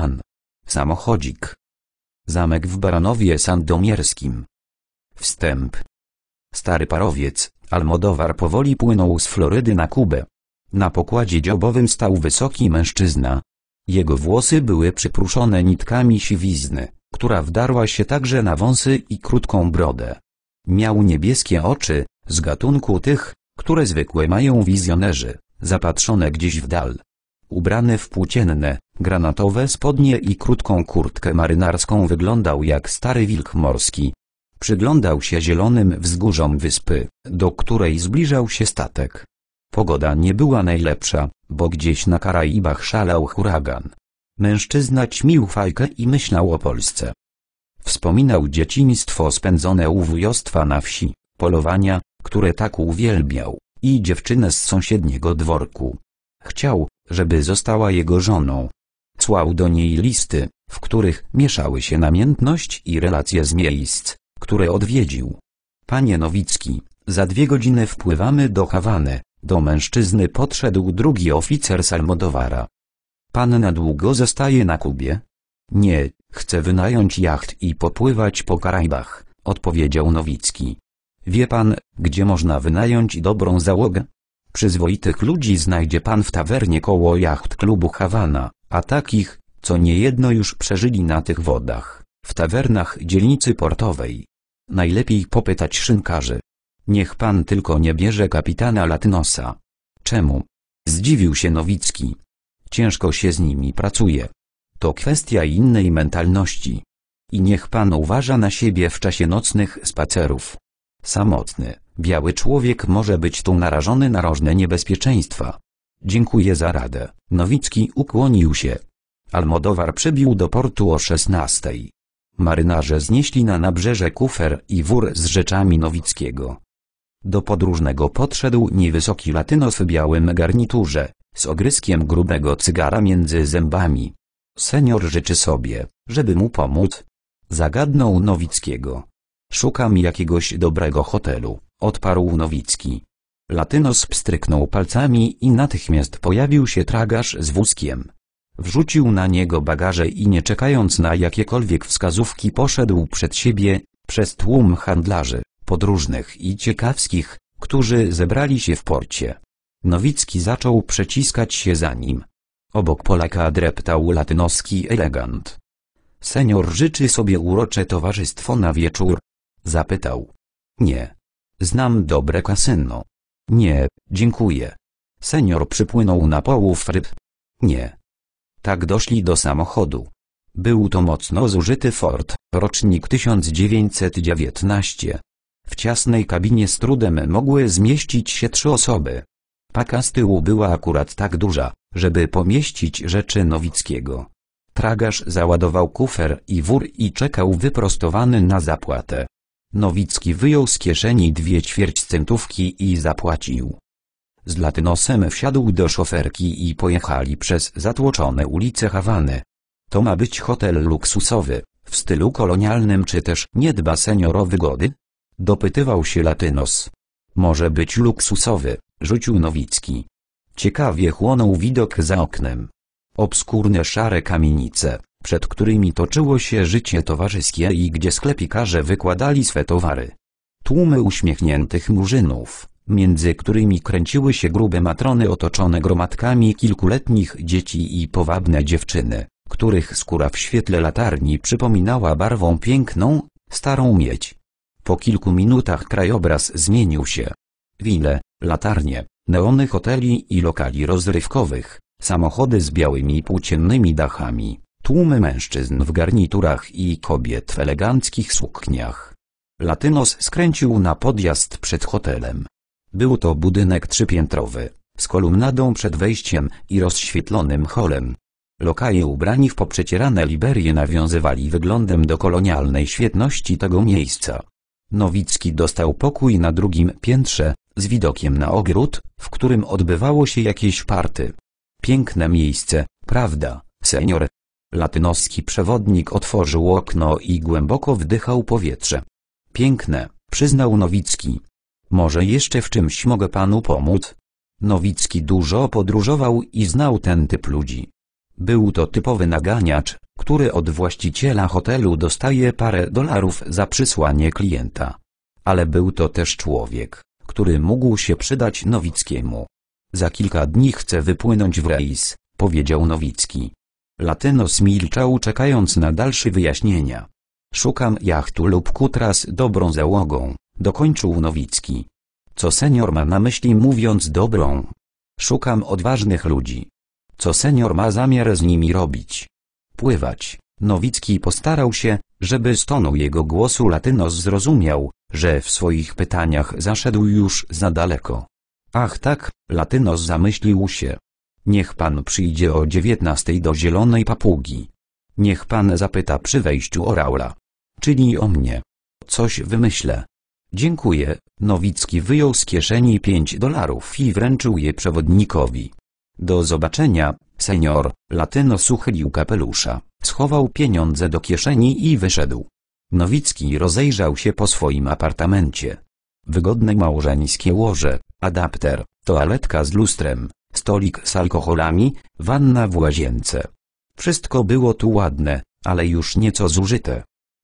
Pan. Samochodzik. Zamek w Baranowie Sandomierskim. Wstęp. Stary parowiec, Almodowar powoli płynął z Florydy na Kubę. Na pokładzie dziobowym stał wysoki mężczyzna. Jego włosy były przypruszone nitkami siwizny, która wdarła się także na wąsy i krótką brodę. Miał niebieskie oczy, z gatunku tych, które zwykłe mają wizjonerzy, zapatrzone gdzieś w dal. Ubrany w płócienne, granatowe spodnie i krótką kurtkę marynarską wyglądał jak stary wilk morski. Przyglądał się zielonym wzgórzom wyspy, do której zbliżał się statek. Pogoda nie była najlepsza, bo gdzieś na Karaibach szalał huragan. Mężczyzna ćmił fajkę i myślał o Polsce. Wspominał dzieciństwo spędzone u wujostwa na wsi, polowania, które tak uwielbiał, i dziewczynę z sąsiedniego dworku. Chciał, żeby została jego żoną. Cłał do niej listy, w których mieszały się namiętność i relacje z miejsc, które odwiedził. Panie Nowicki, za dwie godziny wpływamy do Hawany. Do mężczyzny podszedł drugi oficer Salmodowara. Pan na długo zostaje na Kubie? Nie, chcę wynająć jacht i popływać po Karaibach, odpowiedział Nowicki. Wie pan, gdzie można wynająć dobrą załogę? Przyzwoitych ludzi znajdzie pan w tawernie koło jacht klubu Havana, a takich, co niejedno już przeżyli na tych wodach, w tawernach dzielnicy portowej. Najlepiej popytać szynkarzy. Niech pan tylko nie bierze kapitana Latynosa. Czemu? Zdziwił się Nowicki. Ciężko się z nimi pracuje. To kwestia innej mentalności. I niech pan uważa na siebie w czasie nocnych spacerów. Samotny, Biały człowiek może być tu narażony na różne niebezpieczeństwa. Dziękuję za radę. Nowicki ukłonił się. Almodowar przybił do portu o 16. Marynarze znieśli na nabrzeże kufer i wór z rzeczami Nowickiego. Do podróżnego podszedł niewysoki latynos w białym garniturze, z ogryskiem grubego cygara między zębami. Senior życzy sobie, żeby mu pomóc. Zagadnął Nowickiego. Szukam jakiegoś dobrego hotelu odparł Nowicki. Latynos pstryknął palcami i natychmiast pojawił się tragarz z wózkiem. Wrzucił na niego bagaże i nie czekając na jakiekolwiek wskazówki poszedł przed siebie, przez tłum handlarzy, podróżnych i ciekawskich, którzy zebrali się w porcie. Nowicki zaczął przeciskać się za nim. Obok Polaka dreptał latynoski elegant. Senior życzy sobie urocze towarzystwo na wieczór? Zapytał. Nie. Znam dobre kasyno. Nie, dziękuję. Senior przypłynął na połów ryb. Nie. Tak doszli do samochodu. Był to mocno zużyty Ford, rocznik 1919. W ciasnej kabinie z trudem mogły zmieścić się trzy osoby. Paka z tyłu była akurat tak duża, żeby pomieścić rzeczy Nowickiego. Tragarz załadował kufer i wór i czekał wyprostowany na zapłatę. Nowicki wyjął z kieszeni dwie ćwierć centówki i zapłacił. Z latynosem wsiadł do szoferki i pojechali przez zatłoczone ulice Hawany. To ma być hotel luksusowy, w stylu kolonialnym czy też nie dba o wygody? Dopytywał się latynos. Może być luksusowy, rzucił Nowicki. Ciekawie chłonął widok za oknem. Obskurne szare kamienice, przed którymi toczyło się życie towarzyskie i gdzie sklepikarze wykładali swe towary. Tłumy uśmiechniętych murzynów, między którymi kręciły się grube matrony otoczone gromadkami kilkuletnich dzieci i powabne dziewczyny, których skóra w świetle latarni przypominała barwą piękną, starą miedź. Po kilku minutach krajobraz zmienił się. Wile, latarnie, neony hoteli i lokali rozrywkowych, samochody z białymi płóciennymi dachami, Tłumy mężczyzn w garniturach i kobiet w eleganckich sukniach. Latynos skręcił na podjazd przed hotelem. Był to budynek trzypiętrowy, z kolumnadą przed wejściem i rozświetlonym holem. Lokaje ubrani w poprzecierane liberie nawiązywali wyglądem do kolonialnej świetności tego miejsca. Nowicki dostał pokój na drugim piętrze, z widokiem na ogród, w którym odbywało się jakieś party. Piękne miejsce, prawda, senior, Latynoski przewodnik otworzył okno i głęboko wdychał powietrze. Piękne, przyznał Nowicki. Może jeszcze w czymś mogę panu pomóc? Nowicki dużo podróżował i znał ten typ ludzi. Był to typowy naganiacz, który od właściciela hotelu dostaje parę dolarów za przysłanie klienta. Ale był to też człowiek, który mógł się przydać Nowickiemu. Za kilka dni chcę wypłynąć w rejs, powiedział Nowicki. Latynos milczał czekając na dalsze wyjaśnienia. Szukam jachtu lub kutra z dobrą załogą, dokończył Nowicki. Co senior ma na myśli mówiąc dobrą? Szukam odważnych ludzi. Co senior ma zamiar z nimi robić? Pływać. Nowicki postarał się, żeby z tonu jego głosu Latynos zrozumiał, że w swoich pytaniach zaszedł już za daleko. Ach tak, Latynos zamyślił się. Niech pan przyjdzie o dziewiętnastej do Zielonej Papugi. Niech pan zapyta przy wejściu o Raula. Czyli o mnie. Coś wymyślę. Dziękuję. Nowicki wyjął z kieszeni pięć dolarów i wręczył je przewodnikowi. Do zobaczenia, senior. Latyno suchylił kapelusza, schował pieniądze do kieszeni i wyszedł. Nowicki rozejrzał się po swoim apartamencie. Wygodne małżeńskie łoże, adapter, toaletka z lustrem, stolik z alkoholami, wanna w łazience. Wszystko było tu ładne, ale już nieco zużyte.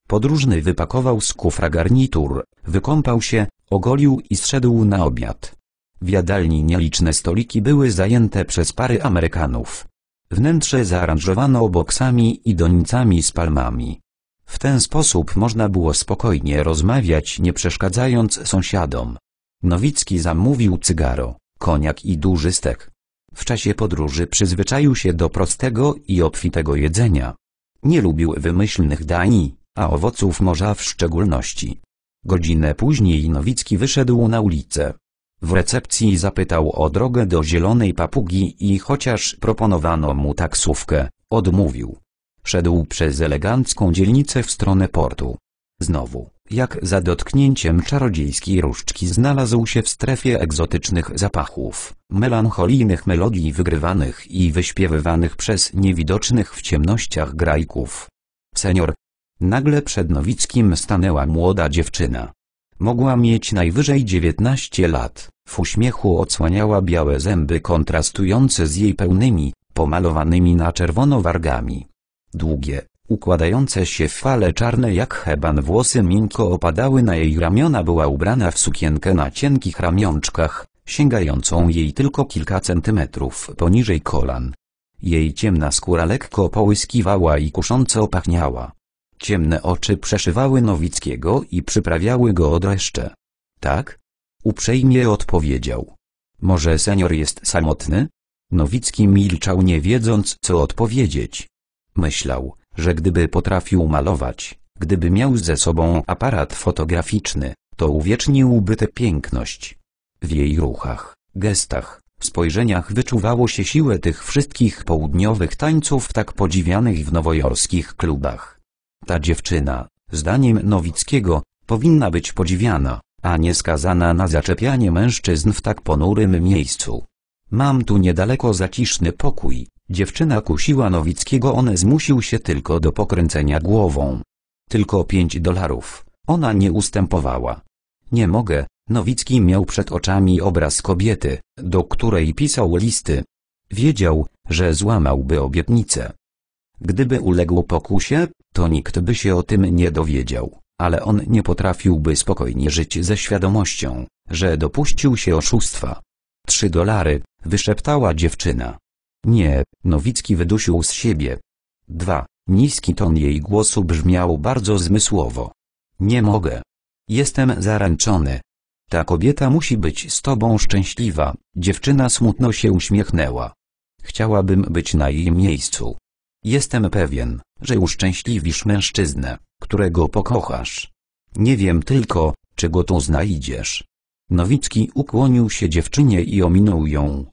Podróżny wypakował z kufra garnitur, wykąpał się, ogolił i zszedł na obiad. W jadalni nieliczne stoliki były zajęte przez pary Amerykanów. Wnętrze zaaranżowano boksami i donicami z palmami. W ten sposób można było spokojnie rozmawiać nie przeszkadzając sąsiadom. Nowicki zamówił cygaro, koniak i duży stek. W czasie podróży przyzwyczaił się do prostego i obfitego jedzenia. Nie lubił wymyślnych dań, a owoców morza w szczególności. Godzinę później Nowicki wyszedł na ulicę. W recepcji zapytał o drogę do Zielonej Papugi i chociaż proponowano mu taksówkę, odmówił. Szedł przez elegancką dzielnicę w stronę portu. Znowu, jak za dotknięciem czarodziejskiej różdżki znalazł się w strefie egzotycznych zapachów, melancholijnych melodii wygrywanych i wyśpiewywanych przez niewidocznych w ciemnościach grajków. Senior. Nagle przed Nowickim stanęła młoda dziewczyna. Mogła mieć najwyżej 19 lat, w uśmiechu odsłaniała białe zęby kontrastujące z jej pełnymi, pomalowanymi na czerwono wargami. Długie, Układające się w fale czarne jak heban włosy miękko opadały na jej ramiona była ubrana w sukienkę na cienkich ramionczkach, sięgającą jej tylko kilka centymetrów poniżej kolan. Jej ciemna skóra lekko połyskiwała i kusząco opachniała. Ciemne oczy przeszywały Nowickiego i przyprawiały go od Tak? Uprzejmie odpowiedział. Może senior jest samotny? Nowicki milczał nie wiedząc co odpowiedzieć. Myślał, że gdyby potrafił malować, gdyby miał ze sobą aparat fotograficzny, to uwieczniłby tę piękność. W jej ruchach, gestach, spojrzeniach wyczuwało się siłę tych wszystkich południowych tańców tak podziwianych w nowojorskich klubach. Ta dziewczyna, zdaniem Nowickiego, powinna być podziwiana, a nie skazana na zaczepianie mężczyzn w tak ponurym miejscu. Mam tu niedaleko zaciszny pokój, Dziewczyna kusiła Nowickiego on zmusił się tylko do pokręcenia głową. Tylko pięć dolarów. Ona nie ustępowała. Nie mogę, Nowicki miał przed oczami obraz kobiety, do której pisał listy. Wiedział, że złamałby obietnicę. Gdyby uległ pokusie, to nikt by się o tym nie dowiedział, ale on nie potrafiłby spokojnie żyć ze świadomością, że dopuścił się oszustwa. Trzy dolary, wyszeptała dziewczyna. Nie, Nowicki wydusił z siebie. 2. Niski ton jej głosu brzmiał bardzo zmysłowo. Nie mogę. Jestem zaręczony. Ta kobieta musi być z tobą szczęśliwa, dziewczyna smutno się uśmiechnęła. Chciałabym być na jej miejscu. Jestem pewien, że uszczęśliwisz mężczyznę, którego pokochasz. Nie wiem tylko, czy go tu znajdziesz. Nowicki ukłonił się dziewczynie i ominął ją,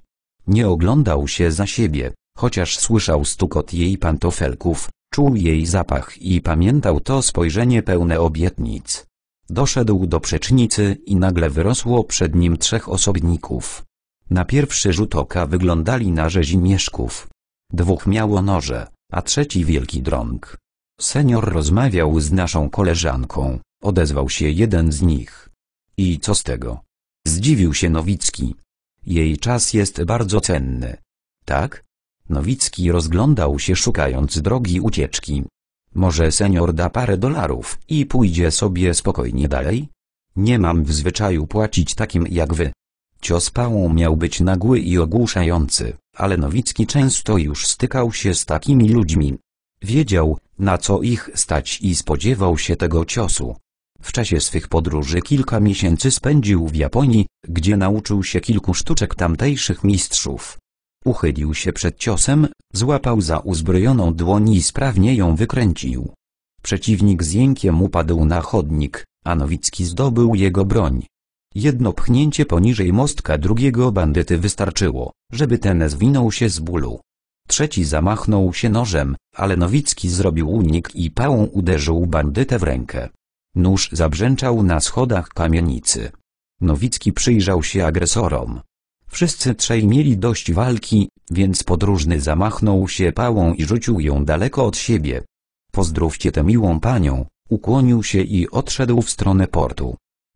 nie oglądał się za siebie, chociaż słyszał stukot jej pantofelków, czuł jej zapach i pamiętał to spojrzenie pełne obietnic. Doszedł do przecznicy i nagle wyrosło przed nim trzech osobników. Na pierwszy rzut oka wyglądali na rzezimieszków. Dwóch miało noże, a trzeci wielki drąg. Senior rozmawiał z naszą koleżanką, odezwał się jeden z nich. I co z tego? Zdziwił się Nowicki. Jej czas jest bardzo cenny. Tak? Nowicki rozglądał się szukając drogi ucieczki. Może senior da parę dolarów i pójdzie sobie spokojnie dalej? Nie mam w zwyczaju płacić takim jak wy. Cios pałą miał być nagły i ogłuszający, ale Nowicki często już stykał się z takimi ludźmi. Wiedział, na co ich stać i spodziewał się tego ciosu. W czasie swych podróży kilka miesięcy spędził w Japonii, gdzie nauczył się kilku sztuczek tamtejszych mistrzów. Uchylił się przed ciosem, złapał za uzbrojoną dłoń i sprawnie ją wykręcił. Przeciwnik z jękiem upadł na chodnik, a Nowicki zdobył jego broń. Jedno pchnięcie poniżej mostka drugiego bandyty wystarczyło, żeby ten zwinął się z bólu. Trzeci zamachnął się nożem, ale Nowicki zrobił unik i pałą uderzył bandytę w rękę. Nóż zabrzęczał na schodach kamienicy. Nowicki przyjrzał się agresorom. Wszyscy trzej mieli dość walki, więc podróżny zamachnął się pałą i rzucił ją daleko od siebie. Pozdrówcie tę miłą panią, ukłonił się i odszedł w stronę portu.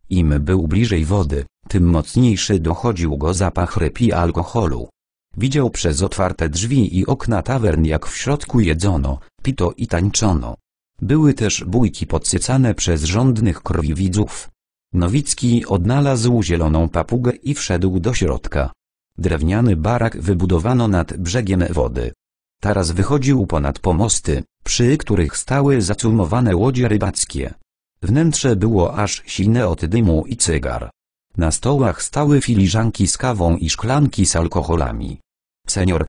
Im był bliżej wody, tym mocniejszy dochodził go zapach repi alkoholu. Widział przez otwarte drzwi i okna tawern jak w środku jedzono, pito i tańczono. Były też bójki podsycane przez rządnych krwi widzów. Nowicki odnalazł zieloną papugę i wszedł do środka. Drewniany barak wybudowano nad brzegiem wody. Taras wychodził ponad pomosty, przy których stały zacumowane łodzie rybackie. Wnętrze było aż silne od dymu i cygar. Na stołach stały filiżanki z kawą i szklanki z alkoholami. Senior,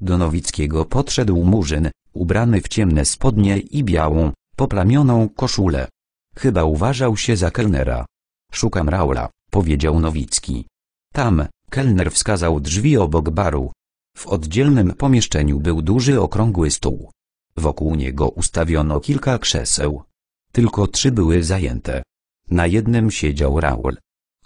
do Nowickiego podszedł Murzyn, ubrany w ciemne spodnie i białą, poplamioną koszulę. Chyba uważał się za kelnera. Szukam Raula, powiedział Nowicki. Tam, kelner wskazał drzwi obok baru. W oddzielnym pomieszczeniu był duży okrągły stół. Wokół niego ustawiono kilka krzeseł. Tylko trzy były zajęte. Na jednym siedział Raul.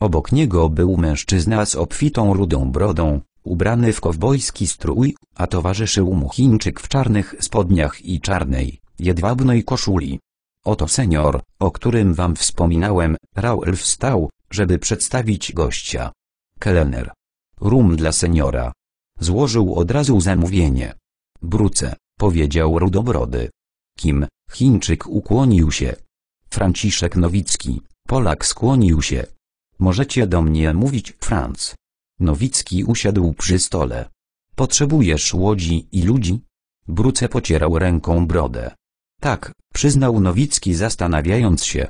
Obok niego był mężczyzna z obfitą rudą brodą, ubrany w kowbojski strój, a towarzyszył mu Chińczyk w czarnych spodniach i czarnej, jedwabnej koszuli. Oto senior, o którym wam wspominałem, Raul wstał, żeby przedstawić gościa. Kelner. Rum dla seniora. Złożył od razu zamówienie. Bruce, powiedział Rudobrody. Kim, Chińczyk ukłonił się. Franciszek Nowicki, Polak skłonił się. Możecie do mnie mówić Franc. Nowicki usiadł przy stole. Potrzebujesz łodzi i ludzi? Bruce pocierał ręką brodę. Tak, przyznał Nowicki zastanawiając się.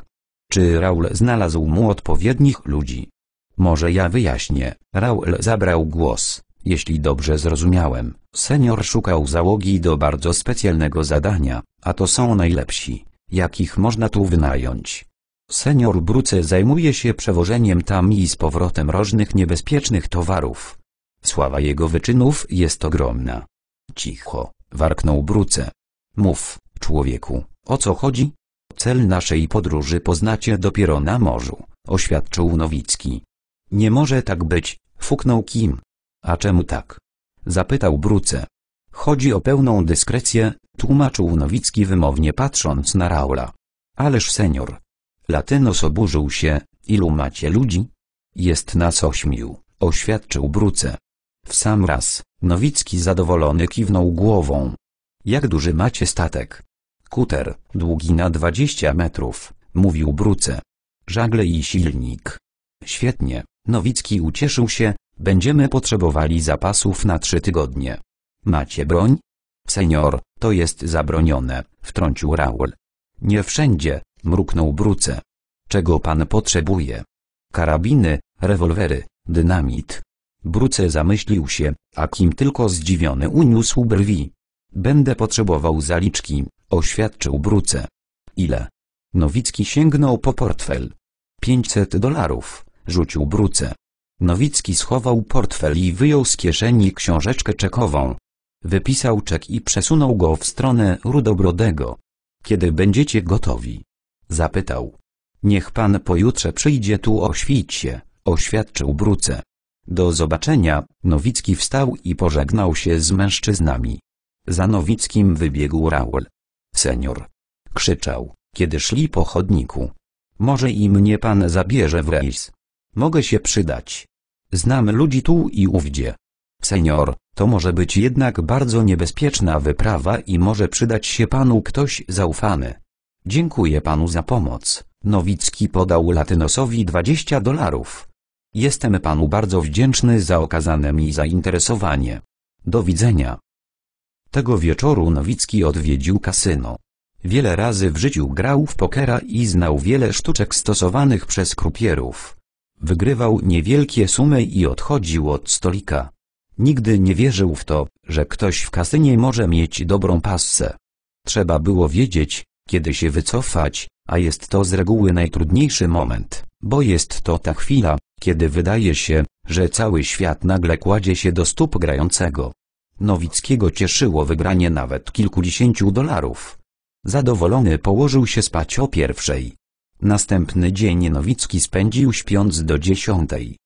Czy Raul znalazł mu odpowiednich ludzi? Może ja wyjaśnię. Raul zabrał głos. Jeśli dobrze zrozumiałem, senior szukał załogi do bardzo specjalnego zadania, a to są najlepsi, jakich można tu wynająć. Senior Bruce zajmuje się przewożeniem tam i z powrotem różnych niebezpiecznych towarów. Sława jego wyczynów jest ogromna. Cicho, warknął Bruce. Mów, człowieku, o co chodzi? Cel naszej podróży poznacie dopiero na morzu, oświadczył Nowicki. Nie może tak być, fuknął Kim. A czemu tak? Zapytał Bruce. Chodzi o pełną dyskrecję, tłumaczył Nowicki wymownie patrząc na Raula. Ależ senior, Latynos oburzył się, ilu macie ludzi? Jest nas ośmiu, oświadczył Bruce. W sam raz, Nowicki zadowolony kiwnął głową. Jak duży macie statek? Kuter, długi na 20 metrów, mówił Bruce. Żagle i silnik. Świetnie, Nowicki ucieszył się, będziemy potrzebowali zapasów na trzy tygodnie. Macie broń? Senior, to jest zabronione, wtrącił Raul. Nie wszędzie, mruknął Bruce. Czego pan potrzebuje? Karabiny, rewolwery, dynamit. Bruce zamyślił się, a kim tylko zdziwiony uniósł brwi. Będę potrzebował zaliczki, oświadczył Bruce. Ile? Nowicki sięgnął po portfel. Pięćset dolarów, rzucił Bruce. Nowicki schował portfel i wyjął z kieszeni książeczkę czekową. Wypisał czek i przesunął go w stronę Rudobrodego. Kiedy będziecie gotowi, Zapytał. Niech pan pojutrze przyjdzie tu o świcie, oświadczył Bruce. Do zobaczenia, Nowicki wstał i pożegnał się z mężczyznami. Za Nowickim wybiegł Raul. Senior. Krzyczał, kiedy szli po chodniku. Może i mnie pan zabierze w rejs. Mogę się przydać. Znam ludzi tu i ówdzie. Senior, to może być jednak bardzo niebezpieczna wyprawa i może przydać się panu ktoś zaufany. Dziękuję panu za pomoc. Nowicki podał Latynosowi 20 dolarów. Jestem panu bardzo wdzięczny za okazane mi zainteresowanie. Do widzenia. Tego wieczoru Nowicki odwiedził kasyno. Wiele razy w życiu grał w pokera i znał wiele sztuczek stosowanych przez krupierów. Wygrywał niewielkie sumy i odchodził od stolika. Nigdy nie wierzył w to, że ktoś w kasynie może mieć dobrą passę. Trzeba było wiedzieć, kiedy się wycofać, a jest to z reguły najtrudniejszy moment, bo jest to ta chwila, kiedy wydaje się, że cały świat nagle kładzie się do stóp grającego. Nowickiego cieszyło wygranie nawet kilkudziesięciu dolarów. Zadowolony położył się spać o pierwszej. Następny dzień Nowicki spędził śpiąc do dziesiątej.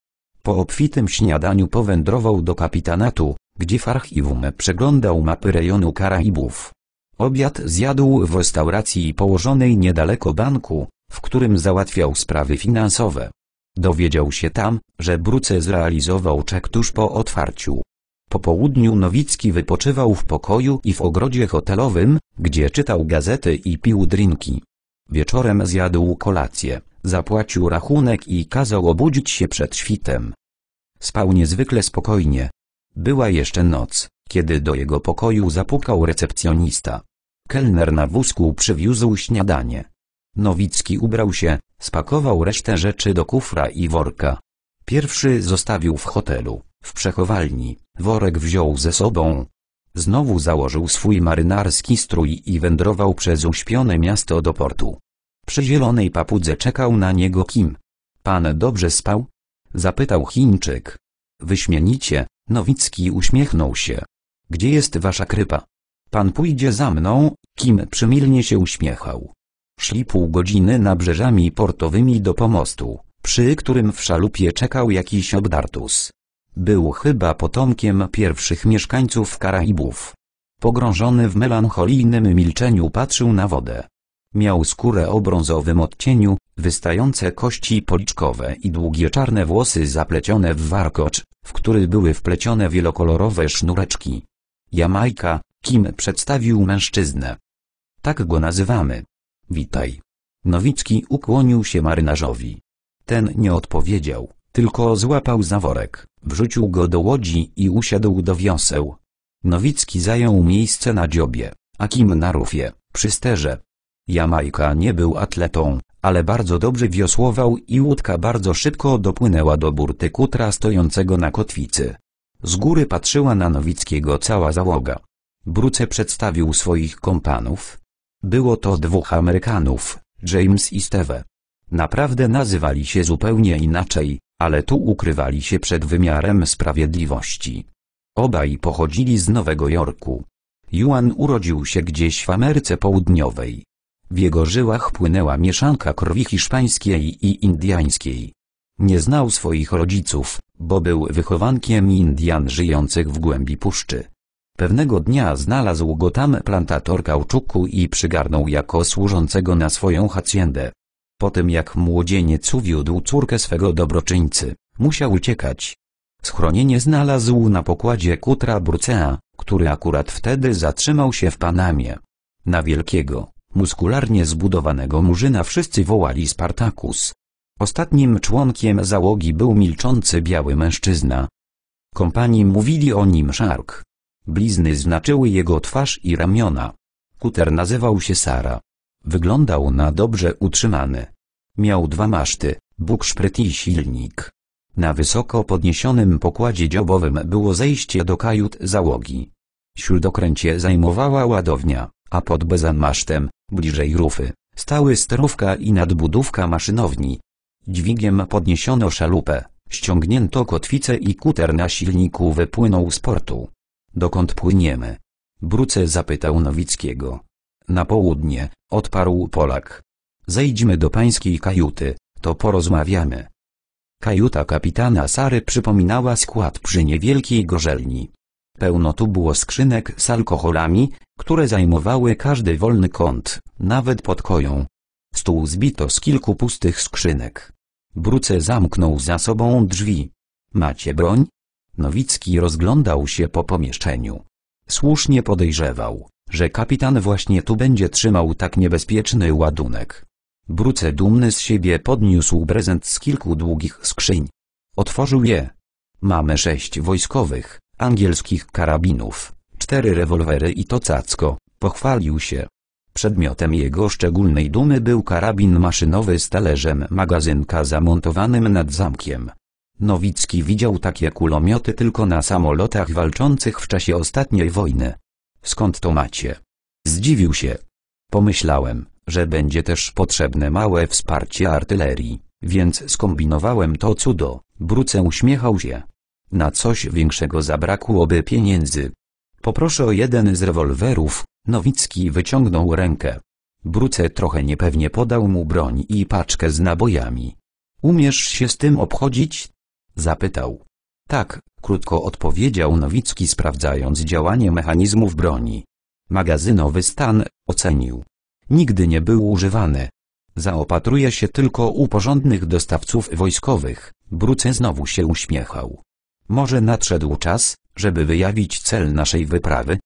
Po obfitym śniadaniu powędrował do kapitanatu, gdzie w archiwum przeglądał mapy rejonu Karaibów. Obiad zjadł w restauracji położonej niedaleko banku, w którym załatwiał sprawy finansowe. Dowiedział się tam, że Bruce zrealizował czek tuż po otwarciu. Po południu Nowicki wypoczywał w pokoju i w ogrodzie hotelowym, gdzie czytał gazety i pił drinki. Wieczorem zjadł kolację, zapłacił rachunek i kazał obudzić się przed świtem. Spał niezwykle spokojnie. Była jeszcze noc, kiedy do jego pokoju zapukał recepcjonista. Kelner na wózku przywiózł śniadanie. Nowicki ubrał się, spakował resztę rzeczy do kufra i worka. Pierwszy zostawił w hotelu, w przechowalni, worek wziął ze sobą. Znowu założył swój marynarski strój i wędrował przez uśpione miasto do portu. Przy zielonej papudze czekał na niego Kim. Pan dobrze spał? Zapytał Chińczyk. Wyśmienicie, Nowicki uśmiechnął się. Gdzie jest wasza krypa? Pan pójdzie za mną, Kim przymilnie się uśmiechał. Szli pół godziny nabrzeżami portowymi do pomostu, przy którym w szalupie czekał jakiś obdartus. Był chyba potomkiem pierwszych mieszkańców Karaibów. Pogrążony w melancholijnym milczeniu patrzył na wodę. Miał skórę o brązowym odcieniu, wystające kości policzkowe i długie czarne włosy zaplecione w warkocz, w który były wplecione wielokolorowe sznureczki. Jamajka, Kim przedstawił mężczyznę. Tak go nazywamy. Witaj. Nowicki ukłonił się marynarzowi. Ten nie odpowiedział, tylko złapał za worek, wrzucił go do łodzi i usiadł do wioseł. Nowicki zajął miejsce na dziobie, a Kim na rufie, przy sterze. Jamajka nie był atletą, ale bardzo dobrze wiosłował i łódka bardzo szybko dopłynęła do burty kutra stojącego na kotwicy. Z góry patrzyła na Nowickiego cała załoga. Bruce przedstawił swoich kompanów. Było to dwóch Amerykanów, James i Steve. Naprawdę nazywali się zupełnie inaczej, ale tu ukrywali się przed wymiarem sprawiedliwości. Obaj pochodzili z Nowego Jorku. Juan urodził się gdzieś w Ameryce Południowej. W jego żyłach płynęła mieszanka krwi hiszpańskiej i indiańskiej. Nie znał swoich rodziców, bo był wychowankiem Indian żyjących w głębi puszczy. Pewnego dnia znalazł go tam plantator kauczuku i przygarnął jako służącego na swoją haciendę. Po tym jak młodzieniec uwiódł córkę swego dobroczyńcy, musiał uciekać. Schronienie znalazł na pokładzie Kutra Bruce'a, który akurat wtedy zatrzymał się w Panamie. Na wielkiego, muskularnie zbudowanego murzyna wszyscy wołali Spartakus. Ostatnim członkiem załogi był milczący biały mężczyzna. Kompanii mówili o nim Szark. Blizny znaczyły jego twarz i ramiona. Kuter nazywał się Sara. Wyglądał na dobrze utrzymany. Miał dwa maszty, bukszpryt i silnik. Na wysoko podniesionym pokładzie dziobowym było zejście do kajut załogi. Śródokręcie zajmowała ładownia, a pod bezanmasztem, bliżej rufy, stały sterówka i nadbudówka maszynowni. Dźwigiem podniesiono szalupę, ściągnięto kotwicę i kuter na silniku wypłynął z portu. Dokąd płyniemy? Bruce zapytał Nowickiego. Na południe, odparł Polak. Zejdźmy do pańskiej kajuty, to porozmawiamy. Kajuta kapitana Sary przypominała skład przy niewielkiej gorzelni. Pełno tu było skrzynek z alkoholami, które zajmowały każdy wolny kąt, nawet pod koją. Stół zbito z kilku pustych skrzynek. Bruce zamknął za sobą drzwi. Macie broń? Nowicki rozglądał się po pomieszczeniu. Słusznie podejrzewał, że kapitan właśnie tu będzie trzymał tak niebezpieczny ładunek. Bruce dumny z siebie podniósł prezent z kilku długich skrzyń. Otworzył je. Mamy sześć wojskowych, angielskich karabinów, cztery rewolwery i to cacko, pochwalił się. Przedmiotem jego szczególnej dumy był karabin maszynowy z talerzem magazynka zamontowanym nad zamkiem. Nowicki widział takie kulomioty tylko na samolotach walczących w czasie ostatniej wojny. Skąd to macie? Zdziwił się. Pomyślałem, że będzie też potrzebne małe wsparcie artylerii, więc skombinowałem to cudo, Bruce uśmiechał się. Na coś większego zabrakłoby pieniędzy. Poproszę o jeden z rewolwerów, Nowicki wyciągnął rękę. Bruce trochę niepewnie podał mu broń i paczkę z nabojami. Umiesz się z tym obchodzić? Zapytał. Tak, krótko odpowiedział Nowicki sprawdzając działanie mechanizmów broni. Magazynowy stan, ocenił. Nigdy nie był używany. Zaopatruje się tylko u porządnych dostawców wojskowych. Bruce znowu się uśmiechał. Może nadszedł czas, żeby wyjawić cel naszej wyprawy?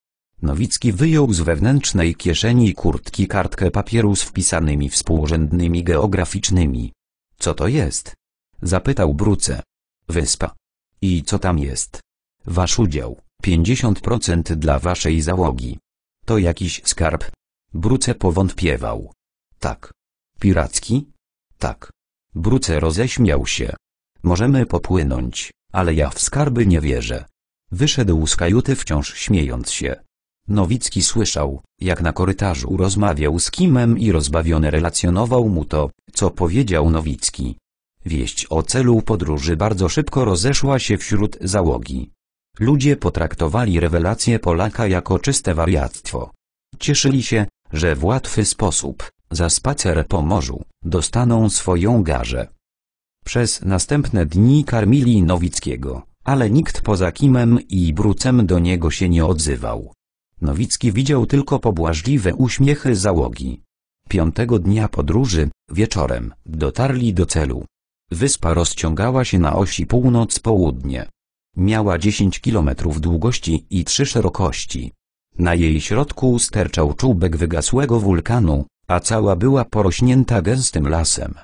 Nowicki wyjął z wewnętrznej kieszeni kurtki kartkę papieru z wpisanymi współrzędnymi geograficznymi. Co to jest? Zapytał Bruce. Wyspa. I co tam jest? Wasz udział, 50% dla waszej załogi. To jakiś skarb? Bruce powątpiewał. Tak. Piracki? Tak. Bruce roześmiał się. Możemy popłynąć, ale ja w skarby nie wierzę. Wyszedł z kajuty wciąż śmiejąc się. Nowicki słyszał, jak na korytarzu rozmawiał z Kimem i rozbawiony relacjonował mu to, co powiedział Nowicki. Wieść o celu podróży bardzo szybko rozeszła się wśród załogi. Ludzie potraktowali rewelację Polaka jako czyste wariactwo. Cieszyli się, że w łatwy sposób, za spacer po morzu, dostaną swoją garzę. Przez następne dni karmili Nowickiego, ale nikt poza Kimem i Brucem do niego się nie odzywał. Nowicki widział tylko pobłażliwe uśmiechy załogi. Piątego dnia podróży, wieczorem, dotarli do celu. Wyspa rozciągała się na osi północ-południe. Miała 10 kilometrów długości i 3 szerokości. Na jej środku sterczał czubek wygasłego wulkanu, a cała była porośnięta gęstym lasem.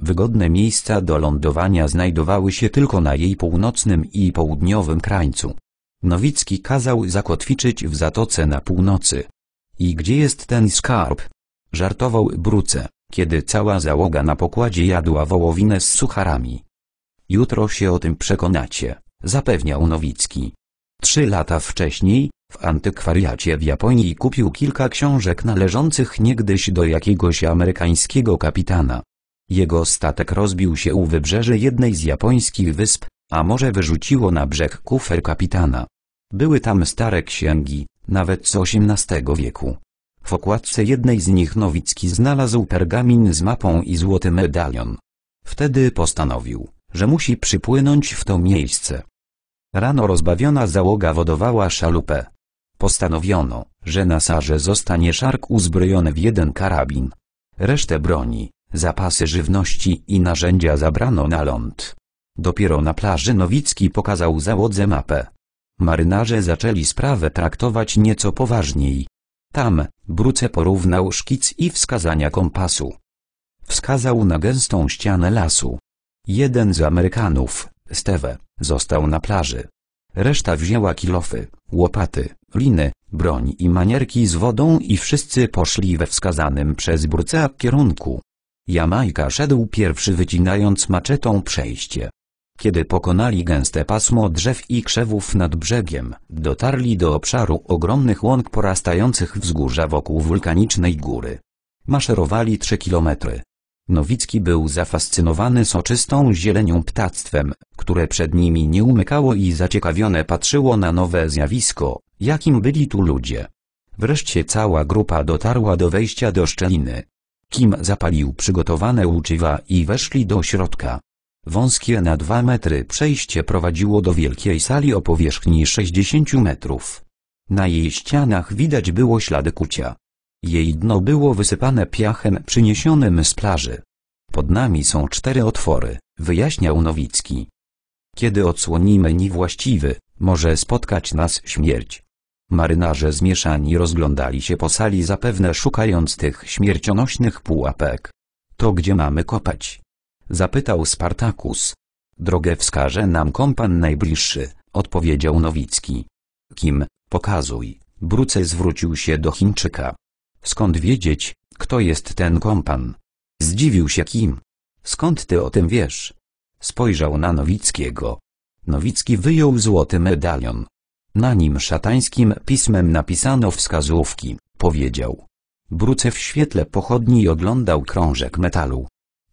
Wygodne miejsca do lądowania znajdowały się tylko na jej północnym i południowym krańcu. Nowicki kazał zakotwiczyć w zatoce na północy. I gdzie jest ten skarb? Żartował Bruce, kiedy cała załoga na pokładzie jadła wołowinę z sucharami. Jutro się o tym przekonacie, zapewniał Nowicki. Trzy lata wcześniej, w antykwariacie w Japonii kupił kilka książek należących niegdyś do jakiegoś amerykańskiego kapitana. Jego statek rozbił się u wybrzeży jednej z japońskich wysp, a może wyrzuciło na brzeg kufer kapitana. Były tam stare księgi, nawet z XVIII wieku. W okładce jednej z nich Nowicki znalazł pergamin z mapą i złoty medalion. Wtedy postanowił, że musi przypłynąć w to miejsce. Rano rozbawiona załoga wodowała szalupę. Postanowiono, że na sarze zostanie szark uzbrojony w jeden karabin. Resztę broni, zapasy żywności i narzędzia zabrano na ląd. Dopiero na plaży Nowicki pokazał załodze mapę. Marynarze zaczęli sprawę traktować nieco poważniej. Tam, Bruce porównał szkic i wskazania kompasu. Wskazał na gęstą ścianę lasu. Jeden z Amerykanów, Steve, został na plaży. Reszta wzięła kilofy, łopaty, liny, broń i manierki z wodą i wszyscy poszli we wskazanym przez Bruce'a kierunku. Jamajka szedł pierwszy wycinając maczetą przejście. Kiedy pokonali gęste pasmo drzew i krzewów nad brzegiem, dotarli do obszaru ogromnych łąk porastających wzgórza wokół wulkanicznej góry. Maszerowali trzy kilometry. Nowicki był zafascynowany soczystą zielenią ptactwem, które przed nimi nie umykało i zaciekawione patrzyło na nowe zjawisko, jakim byli tu ludzie. Wreszcie cała grupa dotarła do wejścia do szczeliny. Kim zapalił przygotowane łuczywa i weszli do środka. Wąskie na 2 metry przejście prowadziło do wielkiej sali o powierzchni 60 metrów. Na jej ścianach widać było ślady kucia. Jej dno było wysypane piachem przyniesionym z plaży. Pod nami są cztery otwory, wyjaśniał Nowicki. Kiedy odsłonimy niewłaściwy, może spotkać nas śmierć. Marynarze zmieszani rozglądali się po sali zapewne szukając tych śmiercionośnych pułapek. To gdzie mamy kopać? zapytał Spartakus. Drogę wskaże nam kompan najbliższy, odpowiedział Nowicki. Kim, pokazuj, Bruce zwrócił się do Chińczyka. Skąd wiedzieć, kto jest ten kompan? Zdziwił się Kim. Skąd ty o tym wiesz? Spojrzał na Nowickiego. Nowicki wyjął złoty medalion. Na nim szatańskim pismem napisano wskazówki, powiedział. Bruce w świetle pochodni oglądał krążek metalu.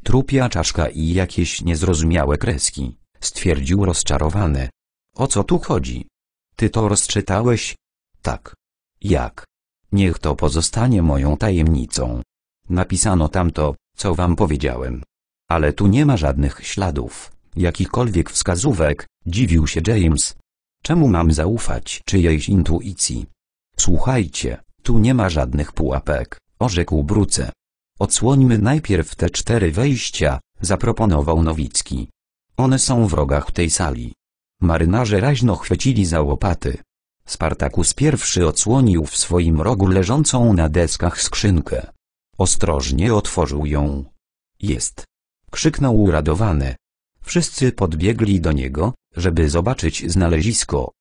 Trupia czaszka i jakieś niezrozumiałe kreski, stwierdził rozczarowany. O co tu chodzi? Ty to rozczytałeś? Tak. Jak? Niech to pozostanie moją tajemnicą. Napisano tamto, co wam powiedziałem. Ale tu nie ma żadnych śladów, jakichkolwiek wskazówek, dziwił się James. Czemu mam zaufać czyjejś intuicji? Słuchajcie, tu nie ma żadnych pułapek, orzekł Bruce. Odsłońmy najpierw te cztery wejścia, zaproponował Nowicki. One są w rogach tej sali. Marynarze raźno chwycili za łopaty. Spartakus pierwszy odsłonił w swoim rogu leżącą na deskach skrzynkę. Ostrożnie otworzył ją. Jest. Krzyknął uradowany. Wszyscy podbiegli do niego, żeby zobaczyć znalezisko.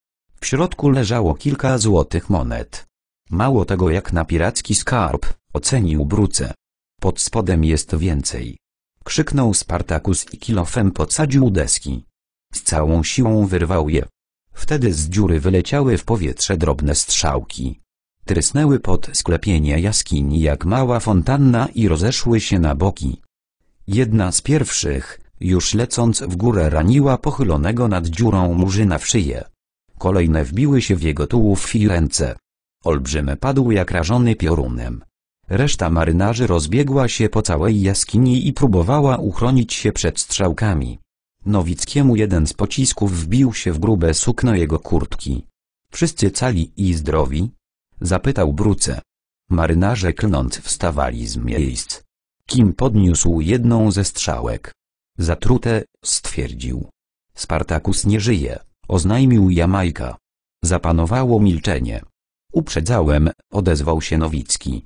W środku leżało kilka złotych monet. Mało tego jak na piracki skarb, ocenił Bruce. Pod spodem jest więcej. Krzyknął Spartakus i kilofem podsadził deski. Z całą siłą wyrwał je. Wtedy z dziury wyleciały w powietrze drobne strzałki. Trysnęły pod sklepienie jaskini jak mała fontanna i rozeszły się na boki. Jedna z pierwszych, już lecąc w górę raniła pochylonego nad dziurą murzyna w szyję. Kolejne wbiły się w jego tułów i ręce. Olbrzymy padł jak rażony piorunem. Reszta marynarzy rozbiegła się po całej jaskini i próbowała uchronić się przed strzałkami. Nowickiemu jeden z pocisków wbił się w grube sukno jego kurtki. Wszyscy cali i zdrowi? Zapytał Bruce. Marynarze klnąc wstawali z miejsc. Kim podniósł jedną ze strzałek. Zatrute, stwierdził. Spartakus nie żyje, oznajmił Jamajka. Zapanowało milczenie. Uprzedzałem, odezwał się Nowicki.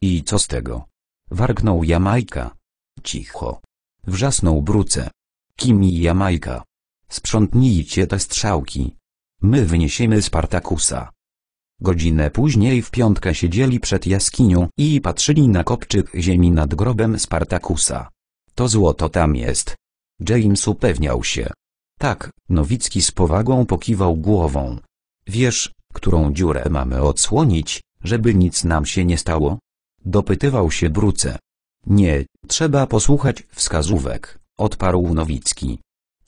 I co z tego? Warknął Jamajka. Cicho. Wrzasnął Bruce. Kim i Jamajka. Sprzątnijcie te strzałki. My wyniesiemy Spartakusa. Godzinę później w piątkę siedzieli przed jaskinią i patrzyli na kopczyk ziemi nad grobem Spartakusa. To złoto tam jest. James upewniał się. Tak, Nowicki z powagą pokiwał głową. Wiesz, którą dziurę mamy odsłonić, żeby nic nam się nie stało? Dopytywał się Bruce. Nie, trzeba posłuchać wskazówek, odparł Nowicki.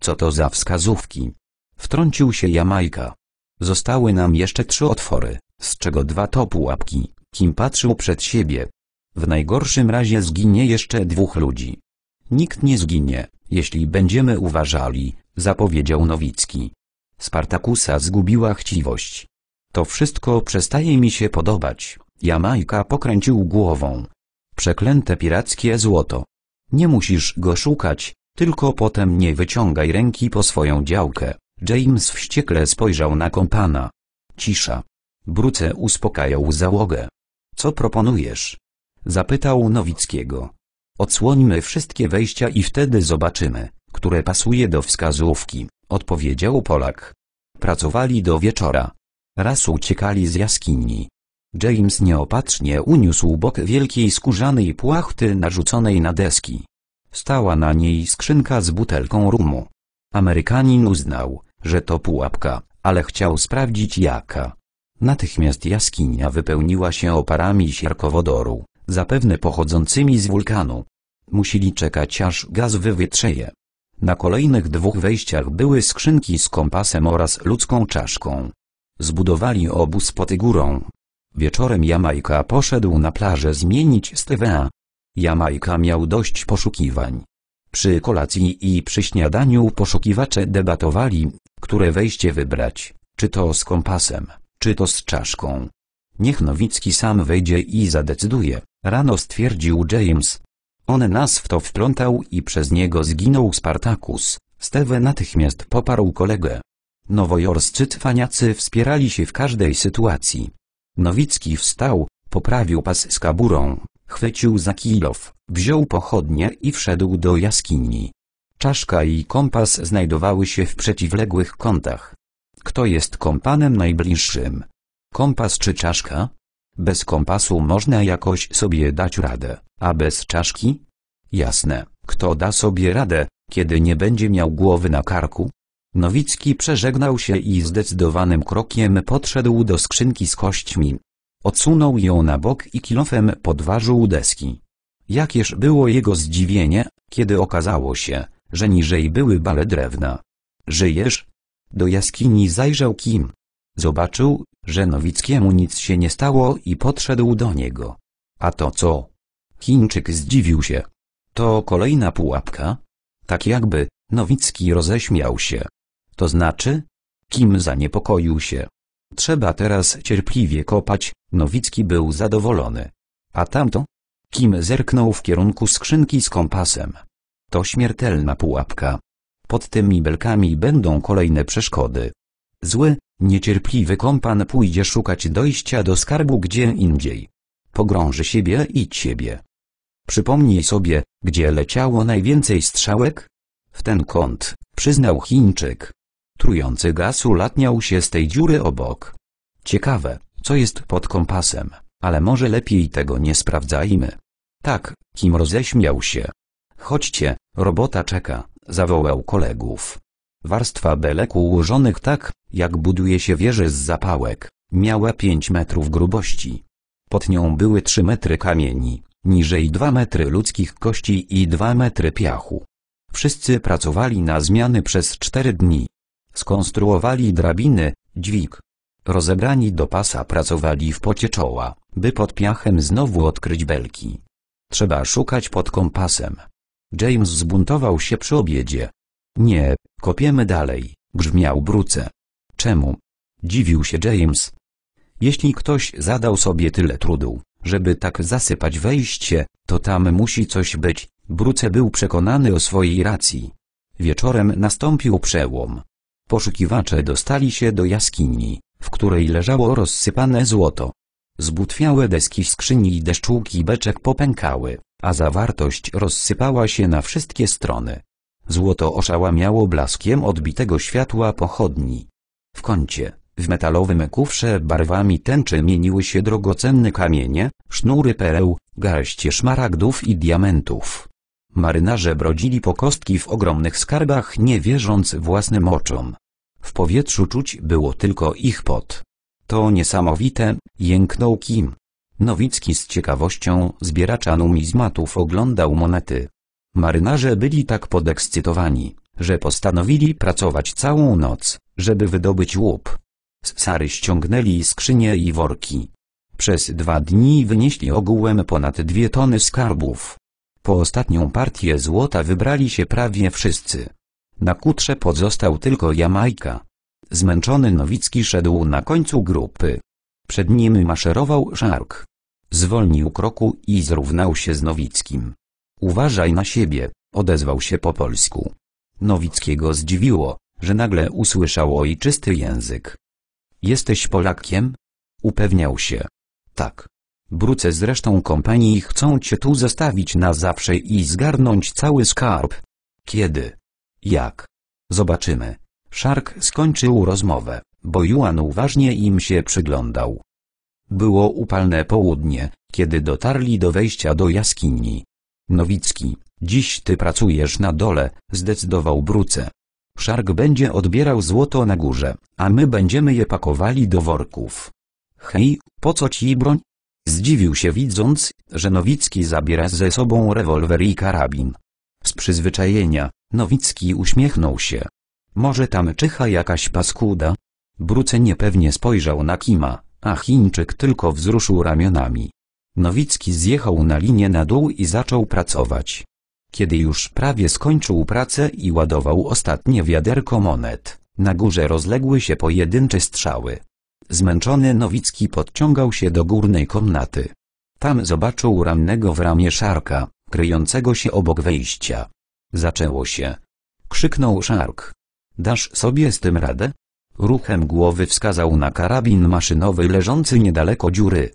Co to za wskazówki? Wtrącił się Jamajka. Zostały nam jeszcze trzy otwory, z czego dwa to pułapki, kim patrzył przed siebie. W najgorszym razie zginie jeszcze dwóch ludzi. Nikt nie zginie, jeśli będziemy uważali, zapowiedział Nowicki. Spartakusa zgubiła chciwość. To wszystko przestaje mi się podobać. Jamajka pokręcił głową. Przeklęte pirackie złoto. Nie musisz go szukać, tylko potem nie wyciągaj ręki po swoją działkę. James wściekle spojrzał na kompana. Cisza. Bruce uspokajał załogę. Co proponujesz? Zapytał Nowickiego. Odsłońmy wszystkie wejścia i wtedy zobaczymy, które pasuje do wskazówki, odpowiedział Polak. Pracowali do wieczora. Raz uciekali z jaskini, James nieopatrznie uniósł bok wielkiej skórzanej płachty narzuconej na deski. Stała na niej skrzynka z butelką rumu. Amerykanin uznał, że to pułapka, ale chciał sprawdzić jaka. Natychmiast jaskinia wypełniła się oparami siarkowodoru, zapewne pochodzącymi z wulkanu. Musieli czekać aż gaz wywietrzeje. Na kolejnych dwóch wejściach były skrzynki z kompasem oraz ludzką czaszką. Zbudowali obóz pod górą, Wieczorem Jamajka poszedł na plażę zmienić Steve'a. Jamajka miał dość poszukiwań. Przy kolacji i przy śniadaniu poszukiwacze debatowali, które wejście wybrać, czy to z kompasem, czy to z czaszką. Niech Nowicki sam wejdzie i zadecyduje, rano stwierdził James. On nas w to wplątał i przez niego zginął Spartacus. Steve natychmiast poparł kolegę. Nowojorscy cwaniacy wspierali się w każdej sytuacji. Nowicki wstał, poprawił pas z kaburą, chwycił za kilof, wziął pochodnie i wszedł do jaskini. Czaszka i kompas znajdowały się w przeciwległych kątach. Kto jest kompanem najbliższym? Kompas czy czaszka? Bez kompasu można jakoś sobie dać radę, a bez czaszki? Jasne, kto da sobie radę, kiedy nie będzie miał głowy na karku? Nowicki przeżegnał się i zdecydowanym krokiem podszedł do skrzynki z kośćmi. Odsunął ją na bok i kilofem podważył deski. Jakież było jego zdziwienie, kiedy okazało się, że niżej były bale drewna. Żyjesz? Do jaskini zajrzał Kim. Zobaczył, że Nowickiemu nic się nie stało i podszedł do niego. A to co? Chińczyk zdziwił się. To kolejna pułapka? Tak jakby, Nowicki roześmiał się. To znaczy? Kim zaniepokoił się? Trzeba teraz cierpliwie kopać, Nowicki był zadowolony. A tamto? Kim zerknął w kierunku skrzynki z kompasem. To śmiertelna pułapka. Pod tymi belkami będą kolejne przeszkody. Zły, niecierpliwy kompan pójdzie szukać dojścia do skarbu gdzie indziej. Pogrąży siebie i ciebie. Przypomnij sobie, gdzie leciało najwięcej strzałek? W ten kąt, przyznał Chińczyk. Trujący gaz ulatniał się z tej dziury obok. Ciekawe, co jest pod kompasem, ale może lepiej tego nie sprawdzajmy. Tak, Kim roześmiał się. Chodźcie, robota czeka, zawołał kolegów. Warstwa belek ułożonych tak, jak buduje się wieże z zapałek, miała 5 metrów grubości. Pod nią były 3 metry kamieni, niżej 2 metry ludzkich kości i 2 metry piachu. Wszyscy pracowali na zmiany przez 4 dni. Skonstruowali drabiny, dźwig. Rozebrani do pasa pracowali w pocie czoła, by pod piachem znowu odkryć belki. Trzeba szukać pod kompasem. James zbuntował się przy obiedzie. Nie, kopiemy dalej, brzmiał Bruce. Czemu? Dziwił się James. Jeśli ktoś zadał sobie tyle trudu, żeby tak zasypać wejście, to tam musi coś być, Bruce był przekonany o swojej racji. Wieczorem nastąpił przełom. Poszukiwacze dostali się do jaskini, w której leżało rozsypane złoto. Zbutwiałe deski skrzyni i deszczułki beczek popękały, a zawartość rozsypała się na wszystkie strony. Złoto oszałamiało blaskiem odbitego światła pochodni. W kącie, w metalowym kufrze barwami tęczy mieniły się drogocenne kamienie, sznury pereł, garście szmaragdów i diamentów. Marynarze brodzili po kostki w ogromnych skarbach nie wierząc własnym oczom. W powietrzu czuć było tylko ich pot. To niesamowite, jęknął Kim. Nowicki z ciekawością zbieracza numizmatów oglądał monety. Marynarze byli tak podekscytowani, że postanowili pracować całą noc, żeby wydobyć łup. Z Sary ściągnęli skrzynie i worki. Przez dwa dni wynieśli ogółem ponad dwie tony skarbów. Po ostatnią partię złota wybrali się prawie wszyscy. Na kutrze pozostał tylko Jamajka. Zmęczony Nowicki szedł na końcu grupy. Przed nim maszerował Szark. Zwolnił kroku i zrównał się z Nowickim. Uważaj na siebie, odezwał się po polsku. Nowickiego zdziwiło, że nagle usłyszał ojczysty język. Jesteś Polakiem? Upewniał się. Tak. Bruce zresztą kompanii chcą cię tu zostawić na zawsze i zgarnąć cały skarb. Kiedy? Jak? Zobaczymy. Shark skończył rozmowę, bo Juan uważnie im się przyglądał. Było upalne południe, kiedy dotarli do wejścia do jaskini. Nowicki, dziś ty pracujesz na dole, zdecydował Bruce. Szark będzie odbierał złoto na górze, a my będziemy je pakowali do worków. Hej, po co ci broń? Zdziwił się widząc, że Nowicki zabiera ze sobą rewolwer i karabin. Z przyzwyczajenia, Nowicki uśmiechnął się. Może tam czyha jakaś paskuda? Bruce niepewnie spojrzał na Kima, a Chińczyk tylko wzruszył ramionami. Nowicki zjechał na linię na dół i zaczął pracować. Kiedy już prawie skończył pracę i ładował ostatnie wiaderko monet, na górze rozległy się pojedyncze strzały. Zmęczony Nowicki podciągał się do górnej komnaty. Tam zobaczył rannego w ramię szarka, kryjącego się obok wejścia. Zaczęło się. Krzyknął szark. Dasz sobie z tym radę? Ruchem głowy wskazał na karabin maszynowy leżący niedaleko dziury.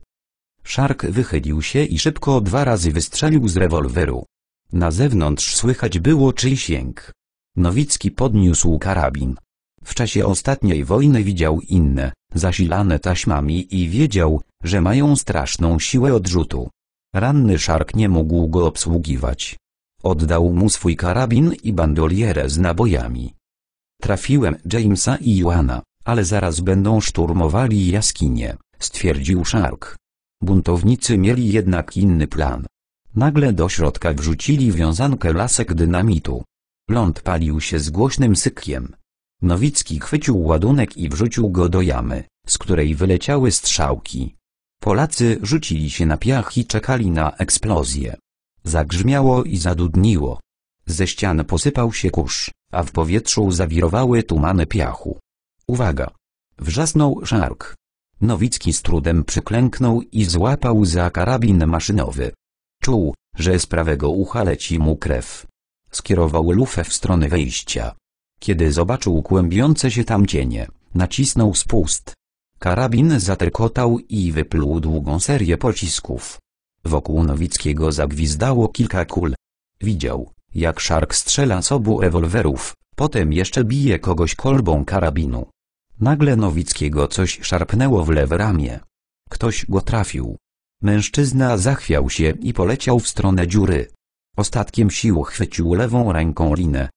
Szark wychylił się i szybko dwa razy wystrzelił z rewolweru. Na zewnątrz słychać było czyjś sięg. Nowicki podniósł karabin. W czasie ostatniej wojny widział inne, zasilane taśmami i wiedział, że mają straszną siłę odrzutu. Ranny szark nie mógł go obsługiwać. Oddał mu swój karabin i bandolierę z nabojami. Trafiłem Jamesa i Joana, ale zaraz będą szturmowali jaskinie, stwierdził szark. Buntownicy mieli jednak inny plan. Nagle do środka wrzucili wiązankę lasek dynamitu. Ląd palił się z głośnym sykiem. Nowicki chwycił ładunek i wrzucił go do jamy, z której wyleciały strzałki. Polacy rzucili się na piach i czekali na eksplozję. Zagrzmiało i zadudniło. Ze ścian posypał się kurz, a w powietrzu zawirowały tumany piachu. Uwaga! Wrzasnął szark. Nowicki z trudem przyklęknął i złapał za karabin maszynowy. Czuł, że z prawego ucha leci mu krew. Skierował lufę w stronę wyjścia. Kiedy zobaczył kłębiące się tam cienie, nacisnął spust. Karabin zaterkotał i wypluł długą serię pocisków. Wokół Nowickiego zagwizdało kilka kul. Widział, jak Szark strzela z obu rewolwerów, potem jeszcze bije kogoś kolbą karabinu. Nagle Nowickiego coś szarpnęło w lewe ramię. Ktoś go trafił. Mężczyzna zachwiał się i poleciał w stronę dziury. Ostatkiem sił chwycił lewą ręką linę,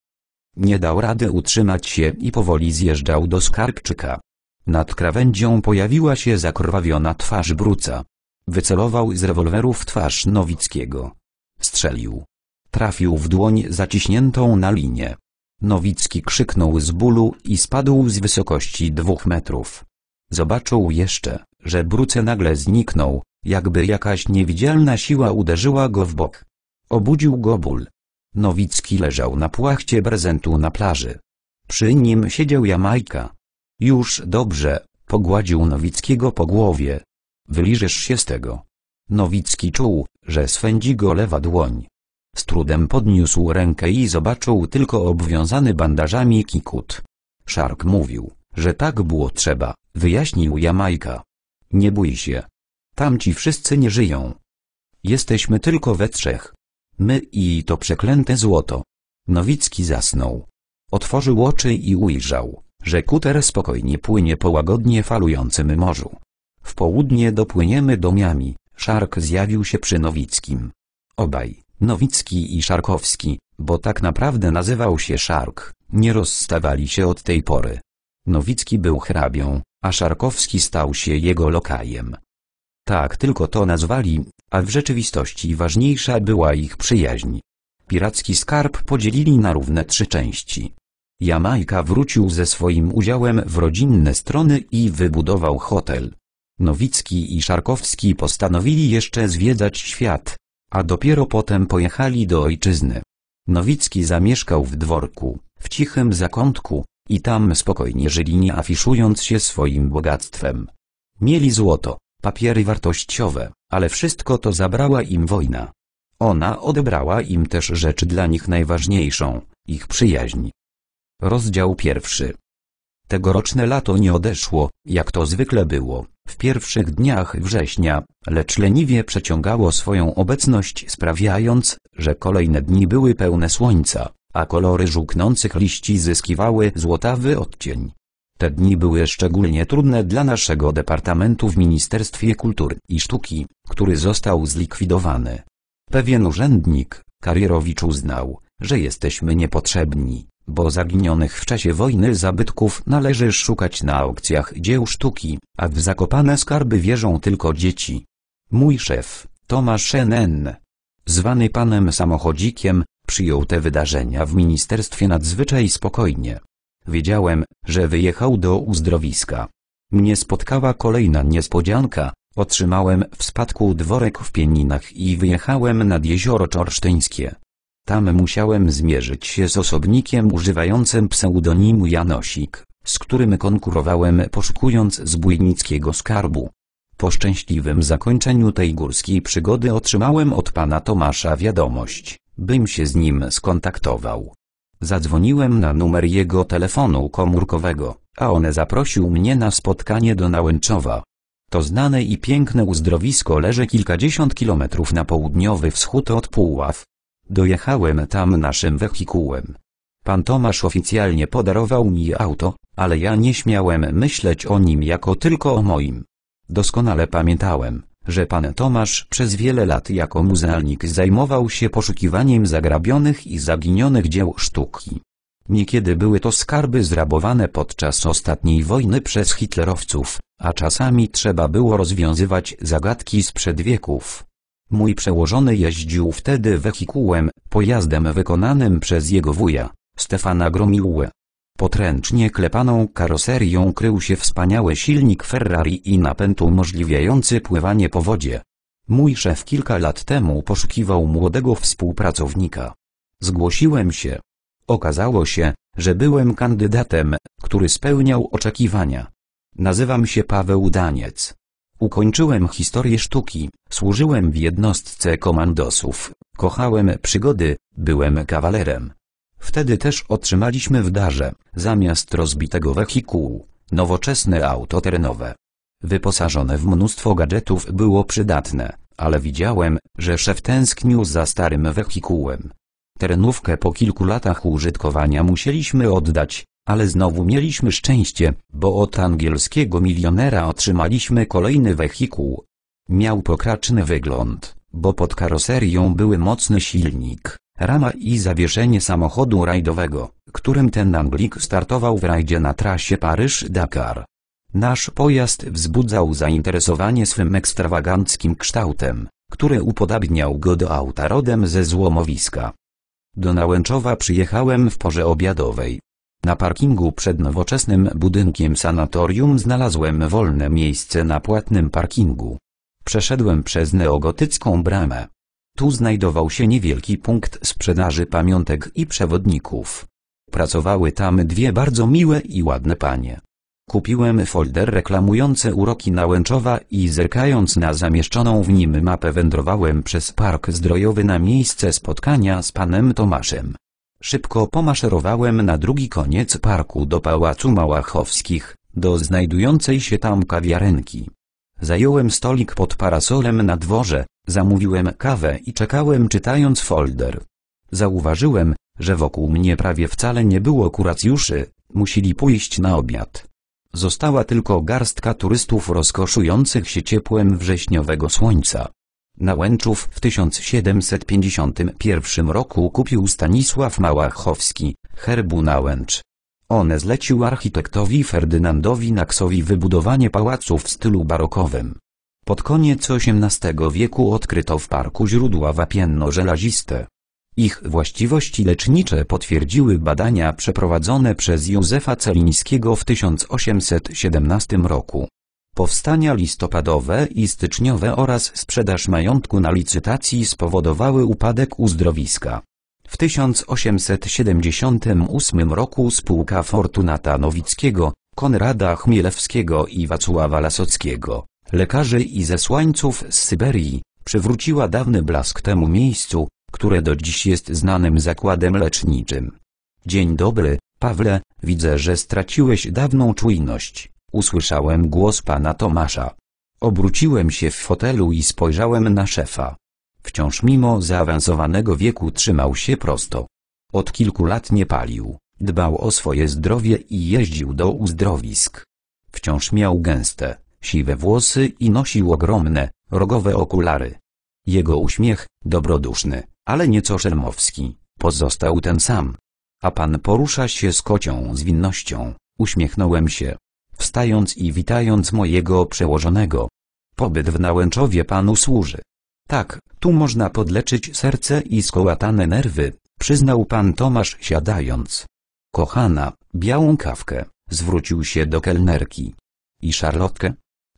nie dał rady utrzymać się i powoli zjeżdżał do skarbczyka. Nad krawędzią pojawiła się zakrwawiona twarz Bruca. Wycelował z rewolweru w twarz Nowickiego. Strzelił. Trafił w dłoń zaciśniętą na linię. Nowicki krzyknął z bólu i spadł z wysokości dwóch metrów. Zobaczył jeszcze, że Bruce nagle zniknął, jakby jakaś niewidzialna siła uderzyła go w bok. Obudził go ból. Nowicki leżał na płachcie prezentu na plaży. Przy nim siedział Jamajka. Już dobrze, pogładził Nowickiego po głowie. Wyliżesz się z tego. Nowicki czuł, że swędzi go lewa dłoń. Z trudem podniósł rękę i zobaczył tylko obwiązany bandażami kikut. Szark mówił, że tak było trzeba, wyjaśnił Jamajka. Nie bój się. Tamci wszyscy nie żyją. Jesteśmy tylko we trzech. My i to przeklęte złoto. Nowicki zasnął. Otworzył oczy i ujrzał, że kuter spokojnie płynie po łagodnie falującym morzu. W południe dopłyniemy do Miami, Szark zjawił się przy Nowickim. Obaj, Nowicki i Szarkowski, bo tak naprawdę nazywał się Szark, nie rozstawali się od tej pory. Nowicki był hrabią, a Szarkowski stał się jego lokajem. Tak tylko to nazwali, a w rzeczywistości ważniejsza była ich przyjaźń. Piracki skarb podzielili na równe trzy części. Jamajka wrócił ze swoim udziałem w rodzinne strony i wybudował hotel. Nowicki i Szarkowski postanowili jeszcze zwiedzać świat, a dopiero potem pojechali do ojczyzny. Nowicki zamieszkał w dworku, w cichym zakątku, i tam spokojnie żyli nie afiszując się swoim bogactwem. Mieli złoto, papiery wartościowe, ale wszystko to zabrała im wojna. Ona odebrała im też rzecz dla nich najważniejszą, ich przyjaźń. Rozdział pierwszy. Tegoroczne lato nie odeszło, jak to zwykle było, w pierwszych dniach września, lecz leniwie przeciągało swoją obecność sprawiając, że kolejne dni były pełne słońca, a kolory żółknących liści zyskiwały złotawy odcień, te dni były szczególnie trudne dla naszego departamentu w Ministerstwie Kultury i Sztuki, który został zlikwidowany. Pewien urzędnik, Karierowicz uznał, że jesteśmy niepotrzebni, bo zaginionych w czasie wojny zabytków należy szukać na aukcjach dzieł sztuki, a w zakopane skarby wierzą tylko dzieci. Mój szef, Tomasz N., zwany panem samochodzikiem, przyjął te wydarzenia w Ministerstwie Nadzwyczaj spokojnie. Wiedziałem, że wyjechał do uzdrowiska. Mnie spotkała kolejna niespodzianka. Otrzymałem w spadku dworek w Pieninach i wyjechałem nad jezioro Czorsztyńskie. Tam musiałem zmierzyć się z osobnikiem używającym pseudonimu Janosik, z którym konkurowałem poszukując zbójnickiego skarbu. Po szczęśliwym zakończeniu tej górskiej przygody otrzymałem od pana Tomasza wiadomość, bym się z nim skontaktował. Zadzwoniłem na numer jego telefonu komórkowego, a one zaprosił mnie na spotkanie do Nałęczowa. To znane i piękne uzdrowisko leży kilkadziesiąt kilometrów na południowy wschód od Puław. Dojechałem tam naszym wehikułem. Pan Tomasz oficjalnie podarował mi auto, ale ja nie śmiałem myśleć o nim jako tylko o moim. Doskonale pamiętałem, że pan Tomasz przez wiele lat jako muzealnik zajmował się poszukiwaniem zagrabionych i zaginionych dzieł sztuki. Niekiedy były to skarby zrabowane podczas ostatniej wojny przez hitlerowców, a czasami trzeba było rozwiązywać zagadki sprzed wieków. Mój przełożony jeździł wtedy wehikułem, pojazdem wykonanym przez jego wuja, Stefana Gromiłę, Potręcznie klepaną karoserią krył się wspaniały silnik Ferrari i napęd umożliwiający pływanie po wodzie. Mój szef kilka lat temu poszukiwał młodego współpracownika. Zgłosiłem się. Okazało się, że byłem kandydatem, który spełniał oczekiwania. Nazywam się Paweł Daniec. Ukończyłem historię sztuki, służyłem w jednostce komandosów, kochałem przygody, byłem kawalerem. Wtedy też otrzymaliśmy w darze, zamiast rozbitego wehikułu, nowoczesne auto terenowe. Wyposażone w mnóstwo gadżetów było przydatne, ale widziałem, że szef tęsknił za starym wehikułem. Terenówkę po kilku latach użytkowania musieliśmy oddać, ale znowu mieliśmy szczęście, bo od angielskiego milionera otrzymaliśmy kolejny wehikuł. Miał pokraczny wygląd, bo pod karoserią były mocny silnik, rama i zawieszenie samochodu rajdowego, którym ten Anglik startował w rajdzie na trasie Paryż-Dakar. Nasz pojazd wzbudzał zainteresowanie swym ekstrawaganckim kształtem, który upodabniał go do auta rodem ze złomowiska. Do Nałęczowa przyjechałem w porze obiadowej. Na parkingu przed nowoczesnym budynkiem sanatorium znalazłem wolne miejsce na płatnym parkingu. Przeszedłem przez neogotycką bramę. Tu znajdował się niewielki punkt sprzedaży pamiątek i przewodników. Pracowały tam dwie bardzo miłe i ładne panie. Kupiłem folder reklamujący uroki Nałęczowa i zerkając na zamieszczoną w nim mapę wędrowałem przez park zdrojowy na miejsce spotkania z panem Tomaszem. Szybko pomaszerowałem na drugi koniec parku do Pałacu Małachowskich, do znajdującej się tam kawiarenki. Zająłem stolik pod parasolem na dworze, zamówiłem kawę i czekałem czytając folder. Zauważyłem, że wokół mnie prawie wcale nie było kuracjuszy, musieli pójść na obiad. Została tylko garstka turystów rozkoszujących się ciepłem wrześniowego słońca. Na Łęczów w 1751 roku kupił Stanisław Małachowski, herbu na Łęcz, one zlecił architektowi Ferdynandowi Naksowi wybudowanie pałacu w stylu barokowym. Pod koniec XVIII wieku odkryto w parku źródła wapienno-żelaziste. Ich właściwości lecznicze potwierdziły badania przeprowadzone przez Józefa Celińskiego w 1817 roku. Powstania listopadowe i styczniowe oraz sprzedaż majątku na licytacji spowodowały upadek uzdrowiska. W 1878 roku spółka Fortunata Nowickiego, Konrada Chmielewskiego i Wacława Lasockiego, lekarzy i zesłańców z Syberii, przywróciła dawny blask temu miejscu, które do dziś jest znanym zakładem leczniczym. Dzień dobry, Pawle, widzę, że straciłeś dawną czujność. Usłyszałem głos pana Tomasza. Obróciłem się w fotelu i spojrzałem na szefa. Wciąż mimo zaawansowanego wieku trzymał się prosto. Od kilku lat nie palił, dbał o swoje zdrowie i jeździł do uzdrowisk. Wciąż miał gęste, siwe włosy i nosił ogromne, rogowe okulary. Jego uśmiech, dobroduszny, ale nieco szelmowski, pozostał ten sam. A pan porusza się z kocią zwinnością, uśmiechnąłem się, wstając i witając mojego przełożonego. Pobyt w Nałęczowie panu służy, tak, tu można podleczyć serce i skołatane nerwy, przyznał pan Tomasz siadając. Kochana, białą kawkę, zwrócił się do kelnerki. I szarlotkę?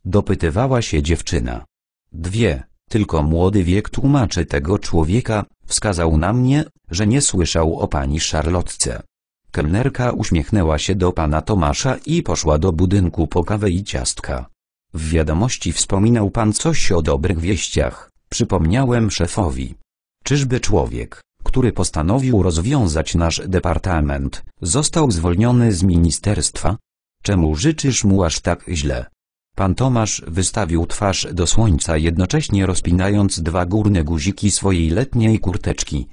Dopytywała się dziewczyna. Dwie, tylko młody wiek tłumaczy tego człowieka, wskazał na mnie, że nie słyszał o pani szarlotce. Kelnerka uśmiechnęła się do pana Tomasza i poszła do budynku po kawę i ciastka. W wiadomości wspominał pan coś o dobrych wieściach. Przypomniałem szefowi. Czyżby człowiek, który postanowił rozwiązać nasz departament, został zwolniony z ministerstwa? Czemu życzysz mu aż tak źle? Pan Tomasz wystawił twarz do słońca jednocześnie rozpinając dwa górne guziki swojej letniej kurteczki.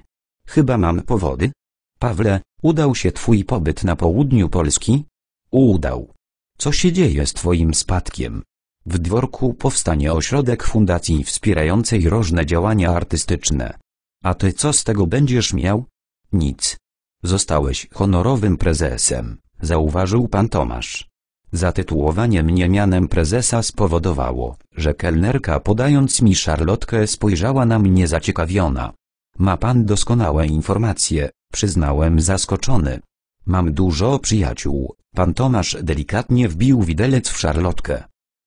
Chyba mam powody? Pawle, udał się twój pobyt na południu Polski? Udał. Co się dzieje z twoim spadkiem? W dworku powstanie ośrodek fundacji wspierającej różne działania artystyczne. A ty co z tego będziesz miał? Nic. Zostałeś honorowym prezesem, zauważył pan Tomasz. Zatytułowanie mnie mianem prezesa spowodowało, że kelnerka podając mi szarlotkę spojrzała na mnie zaciekawiona. Ma pan doskonałe informacje, przyznałem zaskoczony. Mam dużo przyjaciół, pan Tomasz delikatnie wbił widelec w szarlotkę.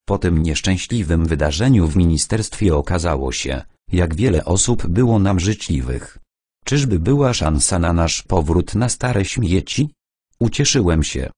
Po tym nieszczęśliwym wydarzeniu w ministerstwie okazało się, jak wiele osób było nam życzliwych. Czyżby była szansa na nasz powrót na stare śmieci? Ucieszyłem się.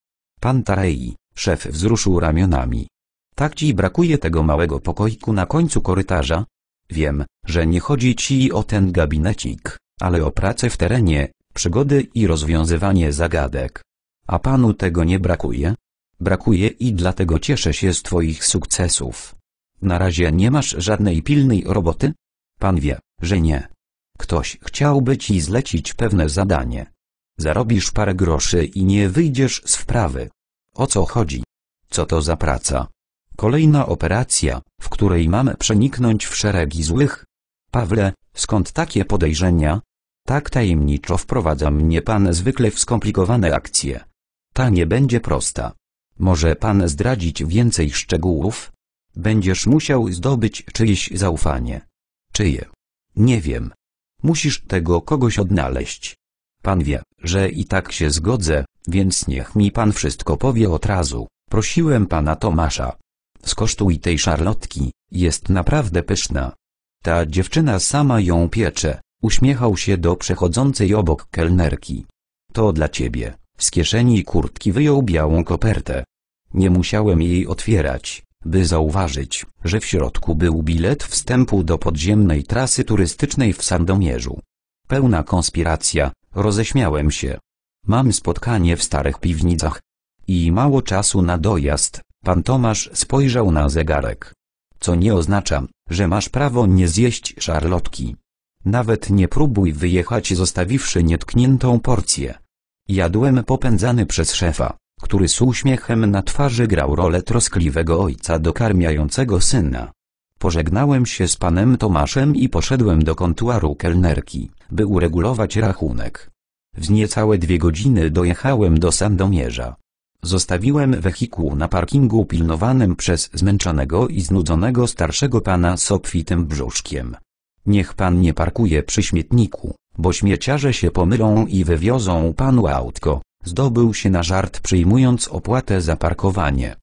Pan Tarei, szef wzruszył ramionami. Tak ci brakuje tego małego pokoiku na końcu korytarza? Wiem, że nie chodzi ci o ten gabinecik, ale o pracę w terenie, przygody i rozwiązywanie zagadek. A panu tego nie brakuje? brakuje i dlatego cieszę się z Twoich sukcesów. Na razie nie masz żadnej pilnej roboty? Pan wie, że nie. Ktoś chciałby Ci zlecić pewne zadanie. Zarobisz parę groszy i nie wyjdziesz z wprawy. O co chodzi? Co to za praca? Kolejna operacja, w której mamy przeniknąć w szeregi złych? Pawle, skąd takie podejrzenia? Tak tajemniczo wprowadza mnie pan zwykle w skomplikowane akcje. Ta nie będzie prosta. Może pan zdradzić więcej szczegółów? Będziesz musiał zdobyć czyjeś zaufanie. Czyje? Nie wiem. Musisz tego kogoś odnaleźć. Pan wie, że i tak się zgodzę, więc niech mi pan wszystko powie od razu. Prosiłem pana Tomasza. Skosztuj tej szarlotki, jest naprawdę pyszna. Ta dziewczyna sama ją piecze, uśmiechał się do przechodzącej obok kelnerki. To dla ciebie. Z kieszeni kurtki wyjął białą kopertę. Nie musiałem jej otwierać, by zauważyć, że w środku był bilet wstępu do podziemnej trasy turystycznej w Sandomierzu. Pełna konspiracja, roześmiałem się. Mam spotkanie w starych piwnicach. I mało czasu na dojazd, pan Tomasz spojrzał na zegarek. Co nie oznacza, że masz prawo nie zjeść szarlotki. Nawet nie próbuj wyjechać zostawiwszy nietkniętą porcję. Jadłem popędzany przez szefa który z uśmiechem na twarzy grał rolę troskliwego ojca dokarmiającego syna. Pożegnałem się z panem Tomaszem i poszedłem do kontuaru kelnerki, by uregulować rachunek. W niecałe dwie godziny dojechałem do Sandomierza. Zostawiłem wehikuł na parkingu pilnowanym przez zmęczonego i znudzonego starszego pana z obfitym brzuszkiem. Niech pan nie parkuje przy śmietniku, bo śmieciarze się pomylą i wywiozą panu autko. Zdobył się na żart przyjmując opłatę za parkowanie.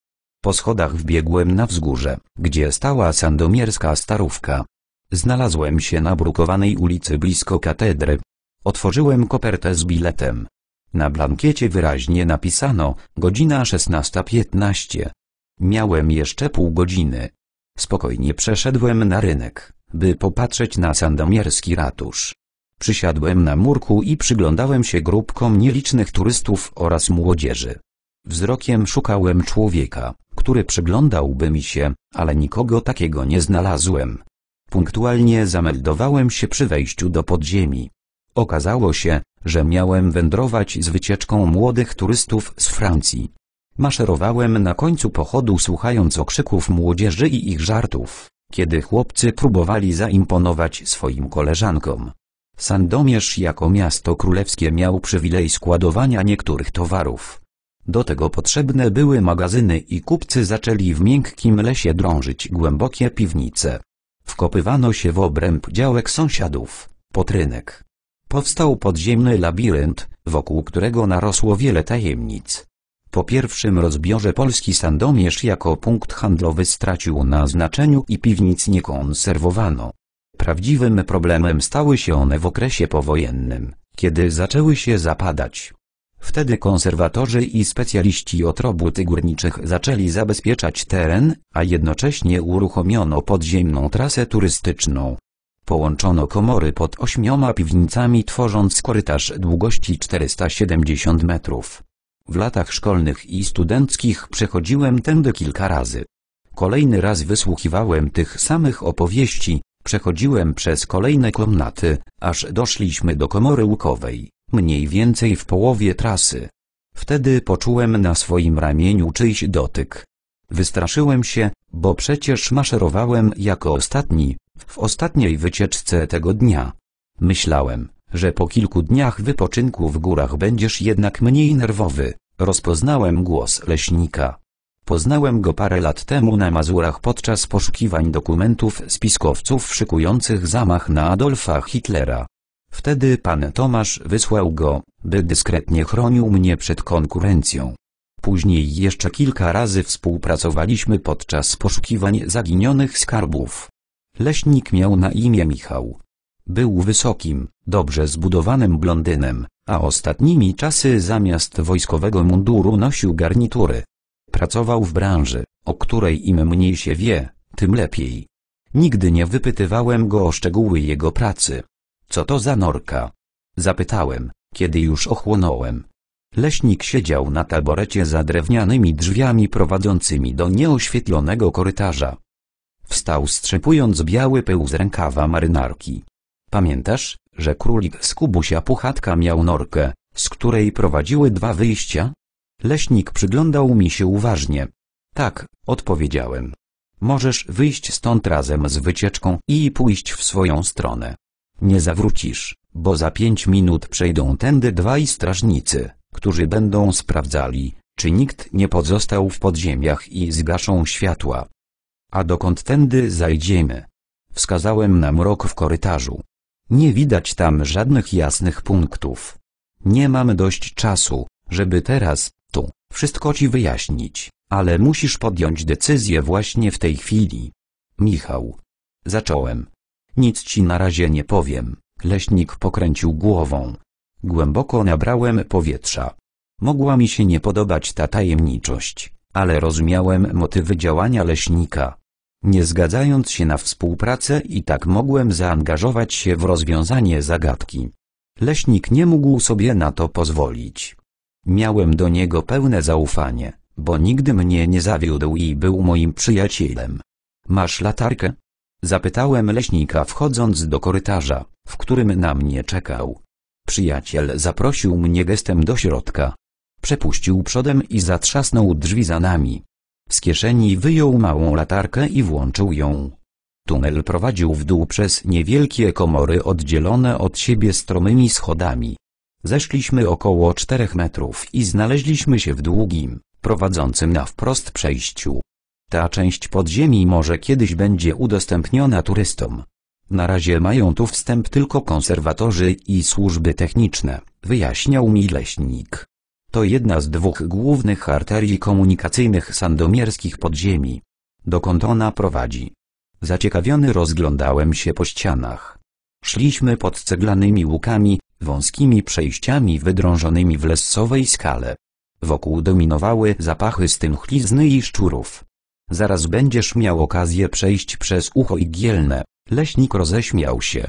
Po schodach wbiegłem na wzgórze, gdzie stała sandomierska starówka. Znalazłem się na brukowanej ulicy blisko katedry. Otworzyłem kopertę z biletem. Na blankiecie wyraźnie napisano, godzina 16.15. Miałem jeszcze pół godziny. Spokojnie przeszedłem na rynek, by popatrzeć na sandomierski ratusz. Przysiadłem na murku i przyglądałem się grupkom nielicznych turystów oraz młodzieży. Wzrokiem szukałem człowieka, który przyglądałby mi się, ale nikogo takiego nie znalazłem. Punktualnie zameldowałem się przy wejściu do podziemi. Okazało się, że miałem wędrować z wycieczką młodych turystów z Francji. Maszerowałem na końcu pochodu słuchając okrzyków młodzieży i ich żartów, kiedy chłopcy próbowali zaimponować swoim koleżankom. Sandomierz jako miasto królewskie miał przywilej składowania niektórych towarów. Do tego potrzebne były magazyny i kupcy zaczęli w miękkim lesie drążyć głębokie piwnice. Wkopywano się w obręb działek sąsiadów, potrynek. Powstał podziemny labirynt, wokół którego narosło wiele tajemnic. Po pierwszym rozbiorze Polski Sandomierz jako punkt handlowy stracił na znaczeniu i piwnic nie konserwowano. Prawdziwym problemem stały się one w okresie powojennym, kiedy zaczęły się zapadać. Wtedy konserwatorzy i specjaliści od robót górniczych zaczęli zabezpieczać teren, a jednocześnie uruchomiono podziemną trasę turystyczną. Połączono komory pod ośmioma piwnicami tworząc korytarz długości 470 metrów. W latach szkolnych i studenckich przechodziłem tędy kilka razy. Kolejny raz wysłuchiwałem tych samych opowieści, Przechodziłem przez kolejne komnaty, aż doszliśmy do komory łukowej, mniej więcej w połowie trasy. Wtedy poczułem na swoim ramieniu czyjś dotyk. Wystraszyłem się, bo przecież maszerowałem jako ostatni, w ostatniej wycieczce tego dnia. Myślałem, że po kilku dniach wypoczynku w górach będziesz jednak mniej nerwowy. Rozpoznałem głos leśnika. Poznałem go parę lat temu na Mazurach podczas poszukiwań dokumentów spiskowców szykujących zamach na Adolfa Hitlera. Wtedy pan Tomasz wysłał go, by dyskretnie chronił mnie przed konkurencją. Później jeszcze kilka razy współpracowaliśmy podczas poszukiwań zaginionych skarbów. Leśnik miał na imię Michał. Był wysokim, dobrze zbudowanym blondynem, a ostatnimi czasy zamiast wojskowego munduru nosił garnitury. Pracował w branży, o której im mniej się wie, tym lepiej. Nigdy nie wypytywałem go o szczegóły jego pracy. Co to za norka? Zapytałem, kiedy już ochłonąłem. Leśnik siedział na taborecie za drewnianymi drzwiami prowadzącymi do nieoświetlonego korytarza. Wstał strzepując biały pył z rękawa marynarki. Pamiętasz, że królik z kubusia puchatka miał norkę, z której prowadziły dwa wyjścia? Leśnik przyglądał mi się uważnie. Tak, odpowiedziałem. Możesz wyjść stąd razem z wycieczką i pójść w swoją stronę. Nie zawrócisz, bo za pięć minut przejdą tędy dwaj strażnicy, którzy będą sprawdzali, czy nikt nie pozostał w podziemiach i zgaszą światła. A dokąd tędy zajdziemy? Wskazałem na mrok w korytarzu. Nie widać tam żadnych jasnych punktów. Nie mam dość czasu, żeby teraz wszystko ci wyjaśnić, ale musisz podjąć decyzję właśnie w tej chwili. Michał. Zacząłem. Nic ci na razie nie powiem. Leśnik pokręcił głową. Głęboko nabrałem powietrza. Mogła mi się nie podobać ta tajemniczość, ale rozumiałem motywy działania leśnika. Nie zgadzając się na współpracę i tak mogłem zaangażować się w rozwiązanie zagadki. Leśnik nie mógł sobie na to pozwolić. Miałem do niego pełne zaufanie, bo nigdy mnie nie zawiódł i był moim przyjacielem. Masz latarkę? Zapytałem leśnika wchodząc do korytarza, w którym na mnie czekał. Przyjaciel zaprosił mnie gestem do środka. Przepuścił przodem i zatrzasnął drzwi za nami. Z kieszeni wyjął małą latarkę i włączył ją. Tunel prowadził w dół przez niewielkie komory oddzielone od siebie stromymi schodami. Zeszliśmy około czterech metrów i znaleźliśmy się w długim, prowadzącym na wprost przejściu. Ta część podziemi może kiedyś będzie udostępniona turystom. Na razie mają tu wstęp tylko konserwatorzy i służby techniczne, wyjaśniał mi leśnik. To jedna z dwóch głównych arterii komunikacyjnych sandomierskich podziemi. Dokąd ona prowadzi? Zaciekawiony rozglądałem się po ścianach. Szliśmy pod ceglanymi łukami, wąskimi przejściami wydrążonymi w lesowej skale. Wokół dominowały zapachy chlizny i szczurów. Zaraz będziesz miał okazję przejść przez ucho igielne. Leśnik roześmiał się.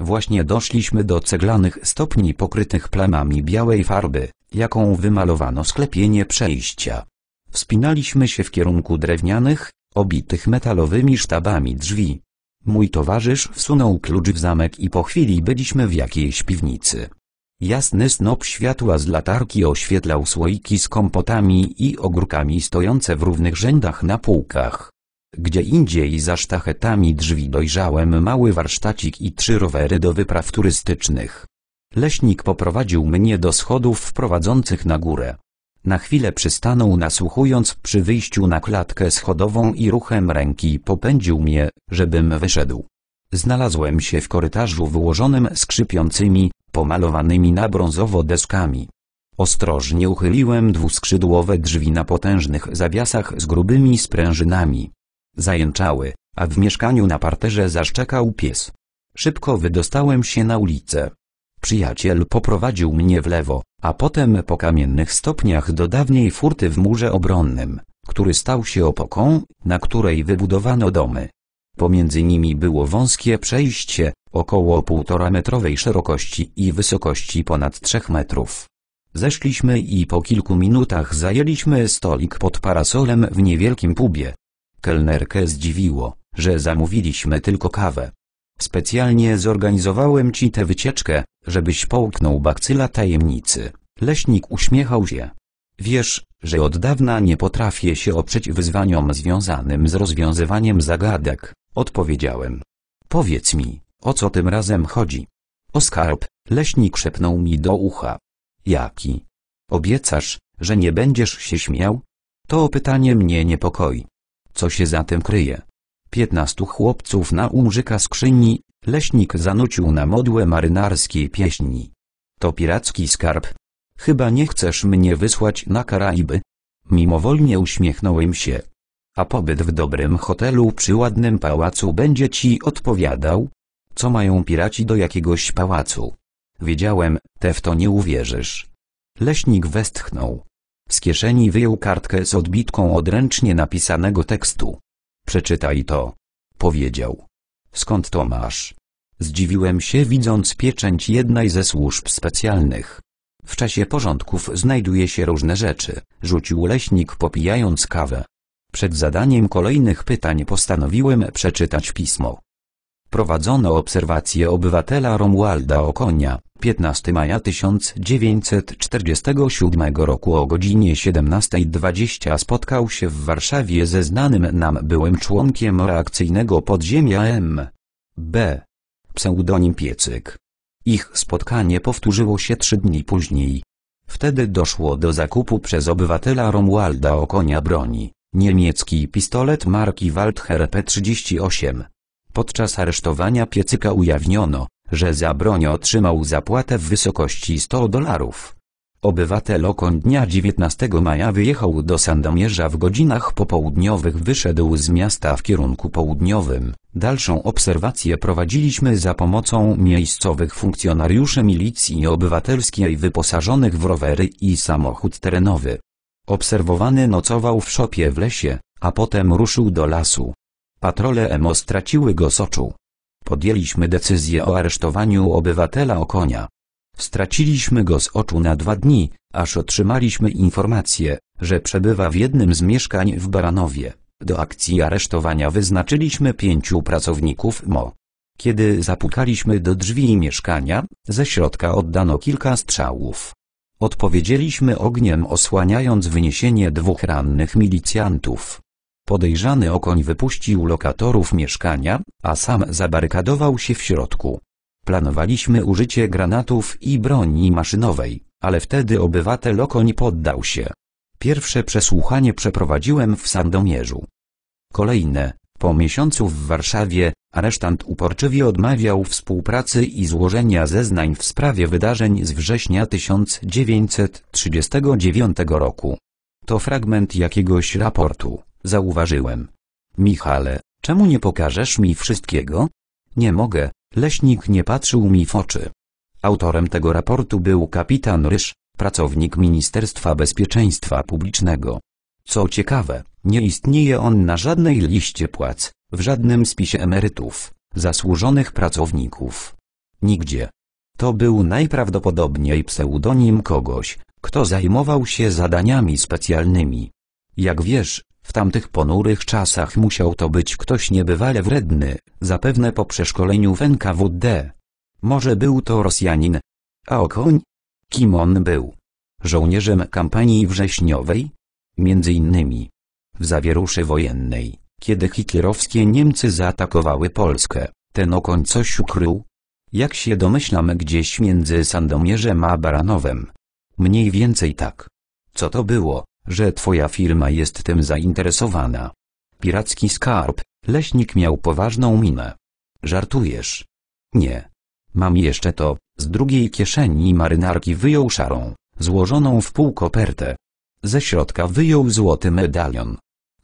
Właśnie doszliśmy do ceglanych stopni pokrytych plamami białej farby, jaką wymalowano sklepienie przejścia. Wspinaliśmy się w kierunku drewnianych, obitych metalowymi sztabami drzwi. Mój towarzysz wsunął klucz w zamek i po chwili byliśmy w jakiejś piwnicy. Jasny snop światła z latarki oświetlał słoiki z kompotami i ogórkami stojące w równych rzędach na półkach. Gdzie indziej za sztachetami drzwi dojrzałem mały warsztacik i trzy rowery do wypraw turystycznych. Leśnik poprowadził mnie do schodów wprowadzących na górę. Na chwilę przystanął nasłuchując przy wyjściu na klatkę schodową i ruchem ręki popędził mnie, żebym wyszedł. Znalazłem się w korytarzu wyłożonym skrzypiącymi, pomalowanymi na brązowo deskami. Ostrożnie uchyliłem dwuskrzydłowe drzwi na potężnych zawiasach z grubymi sprężynami. Zajęczały, a w mieszkaniu na parterze zaszczekał pies. Szybko wydostałem się na ulicę. Przyjaciel poprowadził mnie w lewo, a potem po kamiennych stopniach do dawniej furty w murze obronnym, który stał się opoką, na której wybudowano domy. Pomiędzy nimi było wąskie przejście, około półtora metrowej szerokości i wysokości ponad trzech metrów. Zeszliśmy i po kilku minutach zajęliśmy stolik pod parasolem w niewielkim pubie. Kelnerkę zdziwiło, że zamówiliśmy tylko kawę. Specjalnie zorganizowałem ci tę wycieczkę, żebyś połknął bakcyla tajemnicy. Leśnik uśmiechał się. Wiesz, że od dawna nie potrafię się oprzeć wyzwaniom związanym z rozwiązywaniem zagadek, odpowiedziałem. Powiedz mi, o co tym razem chodzi? O skarb, leśnik szepnął mi do ucha. Jaki? Obiecasz, że nie będziesz się śmiał? To pytanie mnie niepokoi. Co się za tym kryje? Piętnastu chłopców na umrzyka skrzyni, leśnik zanucił na modłę marynarskiej pieśni. To piracki skarb. Chyba nie chcesz mnie wysłać na Karaiby. Mimowolnie uśmiechnąłem się. A pobyt w dobrym hotelu przy ładnym pałacu będzie ci odpowiadał? Co mają piraci do jakiegoś pałacu? Wiedziałem, te w to nie uwierzysz. Leśnik westchnął. Z kieszeni wyjął kartkę z odbitką odręcznie napisanego tekstu. Przeczytaj to. Powiedział. Skąd to masz? Zdziwiłem się widząc pieczęć jednej ze służb specjalnych. W czasie porządków znajduje się różne rzeczy, rzucił leśnik popijając kawę. Przed zadaniem kolejnych pytań postanowiłem przeczytać pismo. Prowadzono obserwacje obywatela Romualda Okonia, 15 maja 1947 roku o godzinie 17.20 spotkał się w Warszawie ze znanym nam byłym członkiem reakcyjnego podziemia M. B. Pseudonim Piecyk. Ich spotkanie powtórzyło się trzy dni później. Wtedy doszło do zakupu przez obywatela Romualda Okonia broni, niemiecki pistolet marki Waldher P38. Podczas aresztowania Piecyka ujawniono, że za broń otrzymał zapłatę w wysokości 100 dolarów. Obywatel okoń dnia 19 maja wyjechał do Sandomierza w godzinach popołudniowych wyszedł z miasta w kierunku południowym. Dalszą obserwację prowadziliśmy za pomocą miejscowych funkcjonariuszy milicji obywatelskiej wyposażonych w rowery i samochód terenowy. Obserwowany nocował w szopie w lesie, a potem ruszył do lasu. Patrole EMO straciły go z oczu. Podjęliśmy decyzję o aresztowaniu obywatela Okonia. Straciliśmy go z oczu na dwa dni, aż otrzymaliśmy informację, że przebywa w jednym z mieszkań w Baranowie. Do akcji aresztowania wyznaczyliśmy pięciu pracowników MO. Kiedy zapukaliśmy do drzwi mieszkania, ze środka oddano kilka strzałów. Odpowiedzieliśmy ogniem osłaniając wyniesienie dwóch rannych milicjantów. Podejrzany okoń wypuścił lokatorów mieszkania, a sam zabarykadował się w środku. Planowaliśmy użycie granatów i broni maszynowej, ale wtedy obywatel okoń poddał się. Pierwsze przesłuchanie przeprowadziłem w Sandomierzu. Kolejne, po miesiącu w Warszawie, aresztant uporczywie odmawiał współpracy i złożenia zeznań w sprawie wydarzeń z września 1939 roku. To fragment jakiegoś raportu, zauważyłem. Michale, czemu nie pokażesz mi wszystkiego? Nie mogę, leśnik nie patrzył mi w oczy. Autorem tego raportu był kapitan Ryż, pracownik Ministerstwa Bezpieczeństwa Publicznego. Co ciekawe, nie istnieje on na żadnej liście płac, w żadnym spisie emerytów, zasłużonych pracowników. Nigdzie. To był najprawdopodobniej pseudonim kogoś, kto zajmował się zadaniami specjalnymi. Jak wiesz, w tamtych ponurych czasach musiał to być ktoś niebywale wredny, zapewne po przeszkoleniu w NKWD. Może był to Rosjanin. A Okoń? Kim on był? Żołnierzem kampanii wrześniowej? Między innymi. W zawieruszy wojennej, kiedy hitlerowskie Niemcy zaatakowały Polskę, ten Okoń coś ukrył? Jak się domyślam gdzieś między Sandomierzem a Baranowem. Mniej więcej tak. Co to było, że twoja firma jest tym zainteresowana? Piracki skarb, leśnik miał poważną minę. Żartujesz? Nie. Mam jeszcze to, z drugiej kieszeni marynarki wyjął szarą, złożoną w pół kopertę. Ze środka wyjął złoty medalion.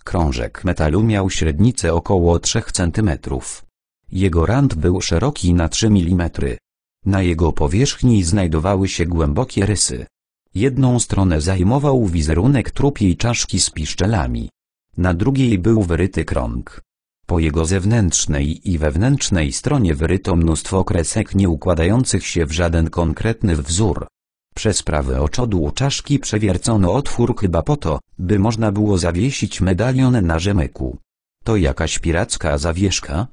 Krążek metalu miał średnicę około 3 cm. Jego rand był szeroki na 3 mm. Na jego powierzchni znajdowały się głębokie rysy. Jedną stronę zajmował wizerunek trupiej czaszki z piszczelami. Na drugiej był wyryty krąg. Po jego zewnętrznej i wewnętrznej stronie wyryto mnóstwo kresek nie układających się w żaden konkretny wzór. Przez prawe oczodło czaszki przewiercono otwór chyba po to, by można było zawiesić medalion na rzemyku. To jakaś piracka zawieszka?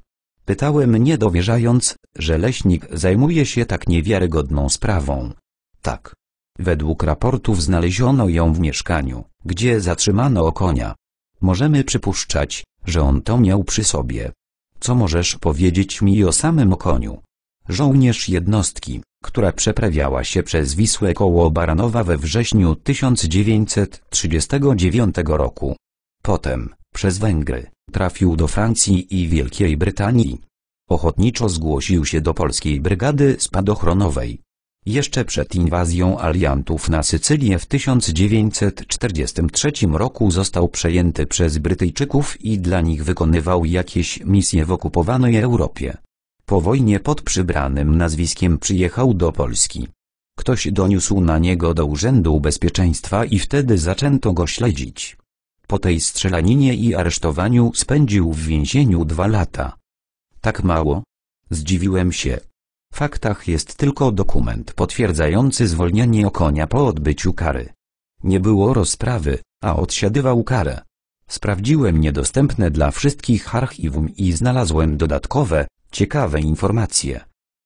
Pytałem niedowierzając, że leśnik zajmuje się tak niewiarygodną sprawą. Tak. Według raportów znaleziono ją w mieszkaniu, gdzie zatrzymano konia. Możemy przypuszczać, że on to miał przy sobie. Co możesz powiedzieć mi o samym koniu? Żołnierz jednostki, która przeprawiała się przez Wisłę koło Baranowa we wrześniu 1939 roku. Potem, przez Węgry, trafił do Francji i Wielkiej Brytanii. Ochotniczo zgłosił się do Polskiej Brygady Spadochronowej, jeszcze przed inwazją aliantów na Sycylię w 1943 roku został przejęty przez Brytyjczyków i dla nich wykonywał jakieś misje w okupowanej Europie. Po wojnie pod przybranym nazwiskiem przyjechał do Polski. Ktoś doniósł na niego do Urzędu Bezpieczeństwa i wtedy zaczęto go śledzić. Po tej strzelaninie i aresztowaniu spędził w więzieniu dwa lata. Tak mało? Zdziwiłem się faktach jest tylko dokument potwierdzający zwolnienie Okonia po odbyciu kary. Nie było rozprawy, a odsiadywał karę. Sprawdziłem niedostępne dla wszystkich archiwum i znalazłem dodatkowe, ciekawe informacje.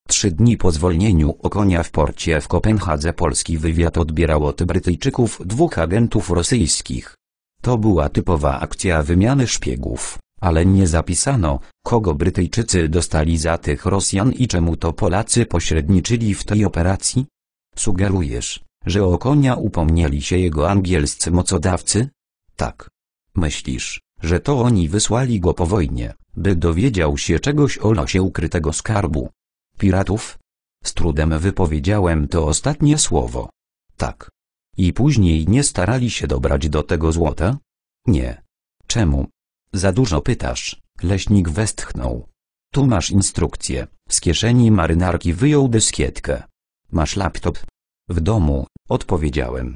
Trzy dni po zwolnieniu Okonia w porcie w Kopenhadze polski wywiad odbierał od Brytyjczyków dwóch agentów rosyjskich. To była typowa akcja wymiany szpiegów. Ale nie zapisano, kogo Brytyjczycy dostali za tych Rosjan i czemu to Polacy pośredniczyli w tej operacji? Sugerujesz, że o konia upomnieli się jego angielscy mocodawcy? Tak. Myślisz, że to oni wysłali go po wojnie, by dowiedział się czegoś o losie ukrytego skarbu? Piratów? Z trudem wypowiedziałem to ostatnie słowo. Tak. I później nie starali się dobrać do tego złota? Nie. Czemu? Za dużo pytasz, leśnik westchnął. Tu masz instrukcję. Z kieszeni marynarki wyjął dyskietkę. Masz laptop? W domu, odpowiedziałem.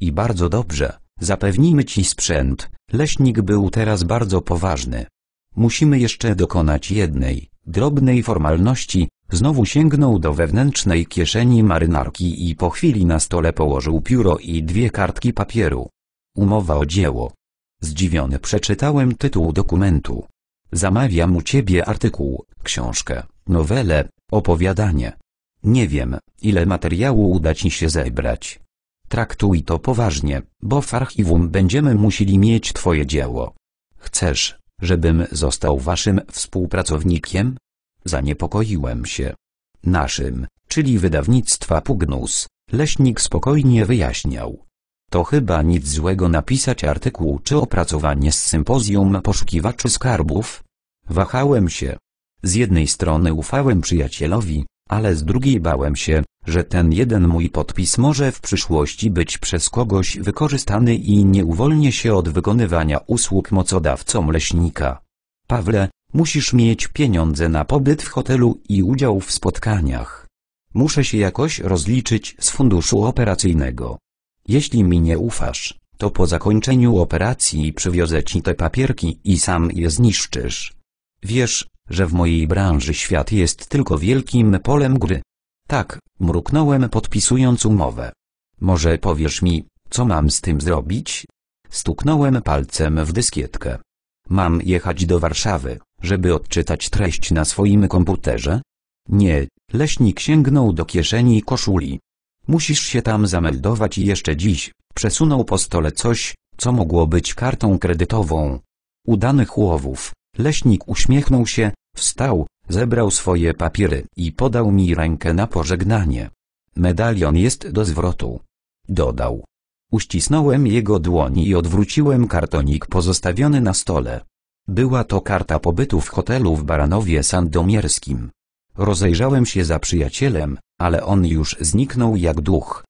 I bardzo dobrze, zapewnimy ci sprzęt. Leśnik był teraz bardzo poważny. Musimy jeszcze dokonać jednej, drobnej formalności. Znowu sięgnął do wewnętrznej kieszeni marynarki i po chwili na stole położył pióro i dwie kartki papieru. Umowa o dzieło. Zdziwiony przeczytałem tytuł dokumentu. Zamawiam u ciebie artykuł, książkę, nowelę, opowiadanie. Nie wiem, ile materiału uda ci się zebrać. Traktuj to poważnie, bo w archiwum będziemy musieli mieć twoje dzieło. Chcesz, żebym został waszym współpracownikiem? Zaniepokoiłem się. Naszym, czyli wydawnictwa Pugnus, leśnik spokojnie wyjaśniał to chyba nic złego napisać artykuł czy opracowanie z sympozjum poszukiwaczy skarbów? Wahałem się. Z jednej strony ufałem przyjacielowi, ale z drugiej bałem się, że ten jeden mój podpis może w przyszłości być przez kogoś wykorzystany i nie uwolnię się od wykonywania usług mocodawcom leśnika. Pawle, musisz mieć pieniądze na pobyt w hotelu i udział w spotkaniach. Muszę się jakoś rozliczyć z funduszu operacyjnego. Jeśli mi nie ufasz, to po zakończeniu operacji przywiozę ci te papierki i sam je zniszczysz. Wiesz, że w mojej branży świat jest tylko wielkim polem gry. Tak, mruknąłem podpisując umowę. Może powiesz mi, co mam z tym zrobić? Stuknąłem palcem w dyskietkę. Mam jechać do Warszawy, żeby odczytać treść na swoim komputerze? Nie, leśnik sięgnął do kieszeni koszuli. Musisz się tam zameldować i jeszcze dziś, przesunął po stole coś, co mogło być kartą kredytową. Udanych łowów, leśnik uśmiechnął się, wstał, zebrał swoje papiery i podał mi rękę na pożegnanie. Medalion jest do zwrotu. Dodał. Uścisnąłem jego dłoń i odwróciłem kartonik pozostawiony na stole. Była to karta pobytu w hotelu w Baranowie Sandomierskim. Rozejrzałem się za przyjacielem, ale on już zniknął jak duch.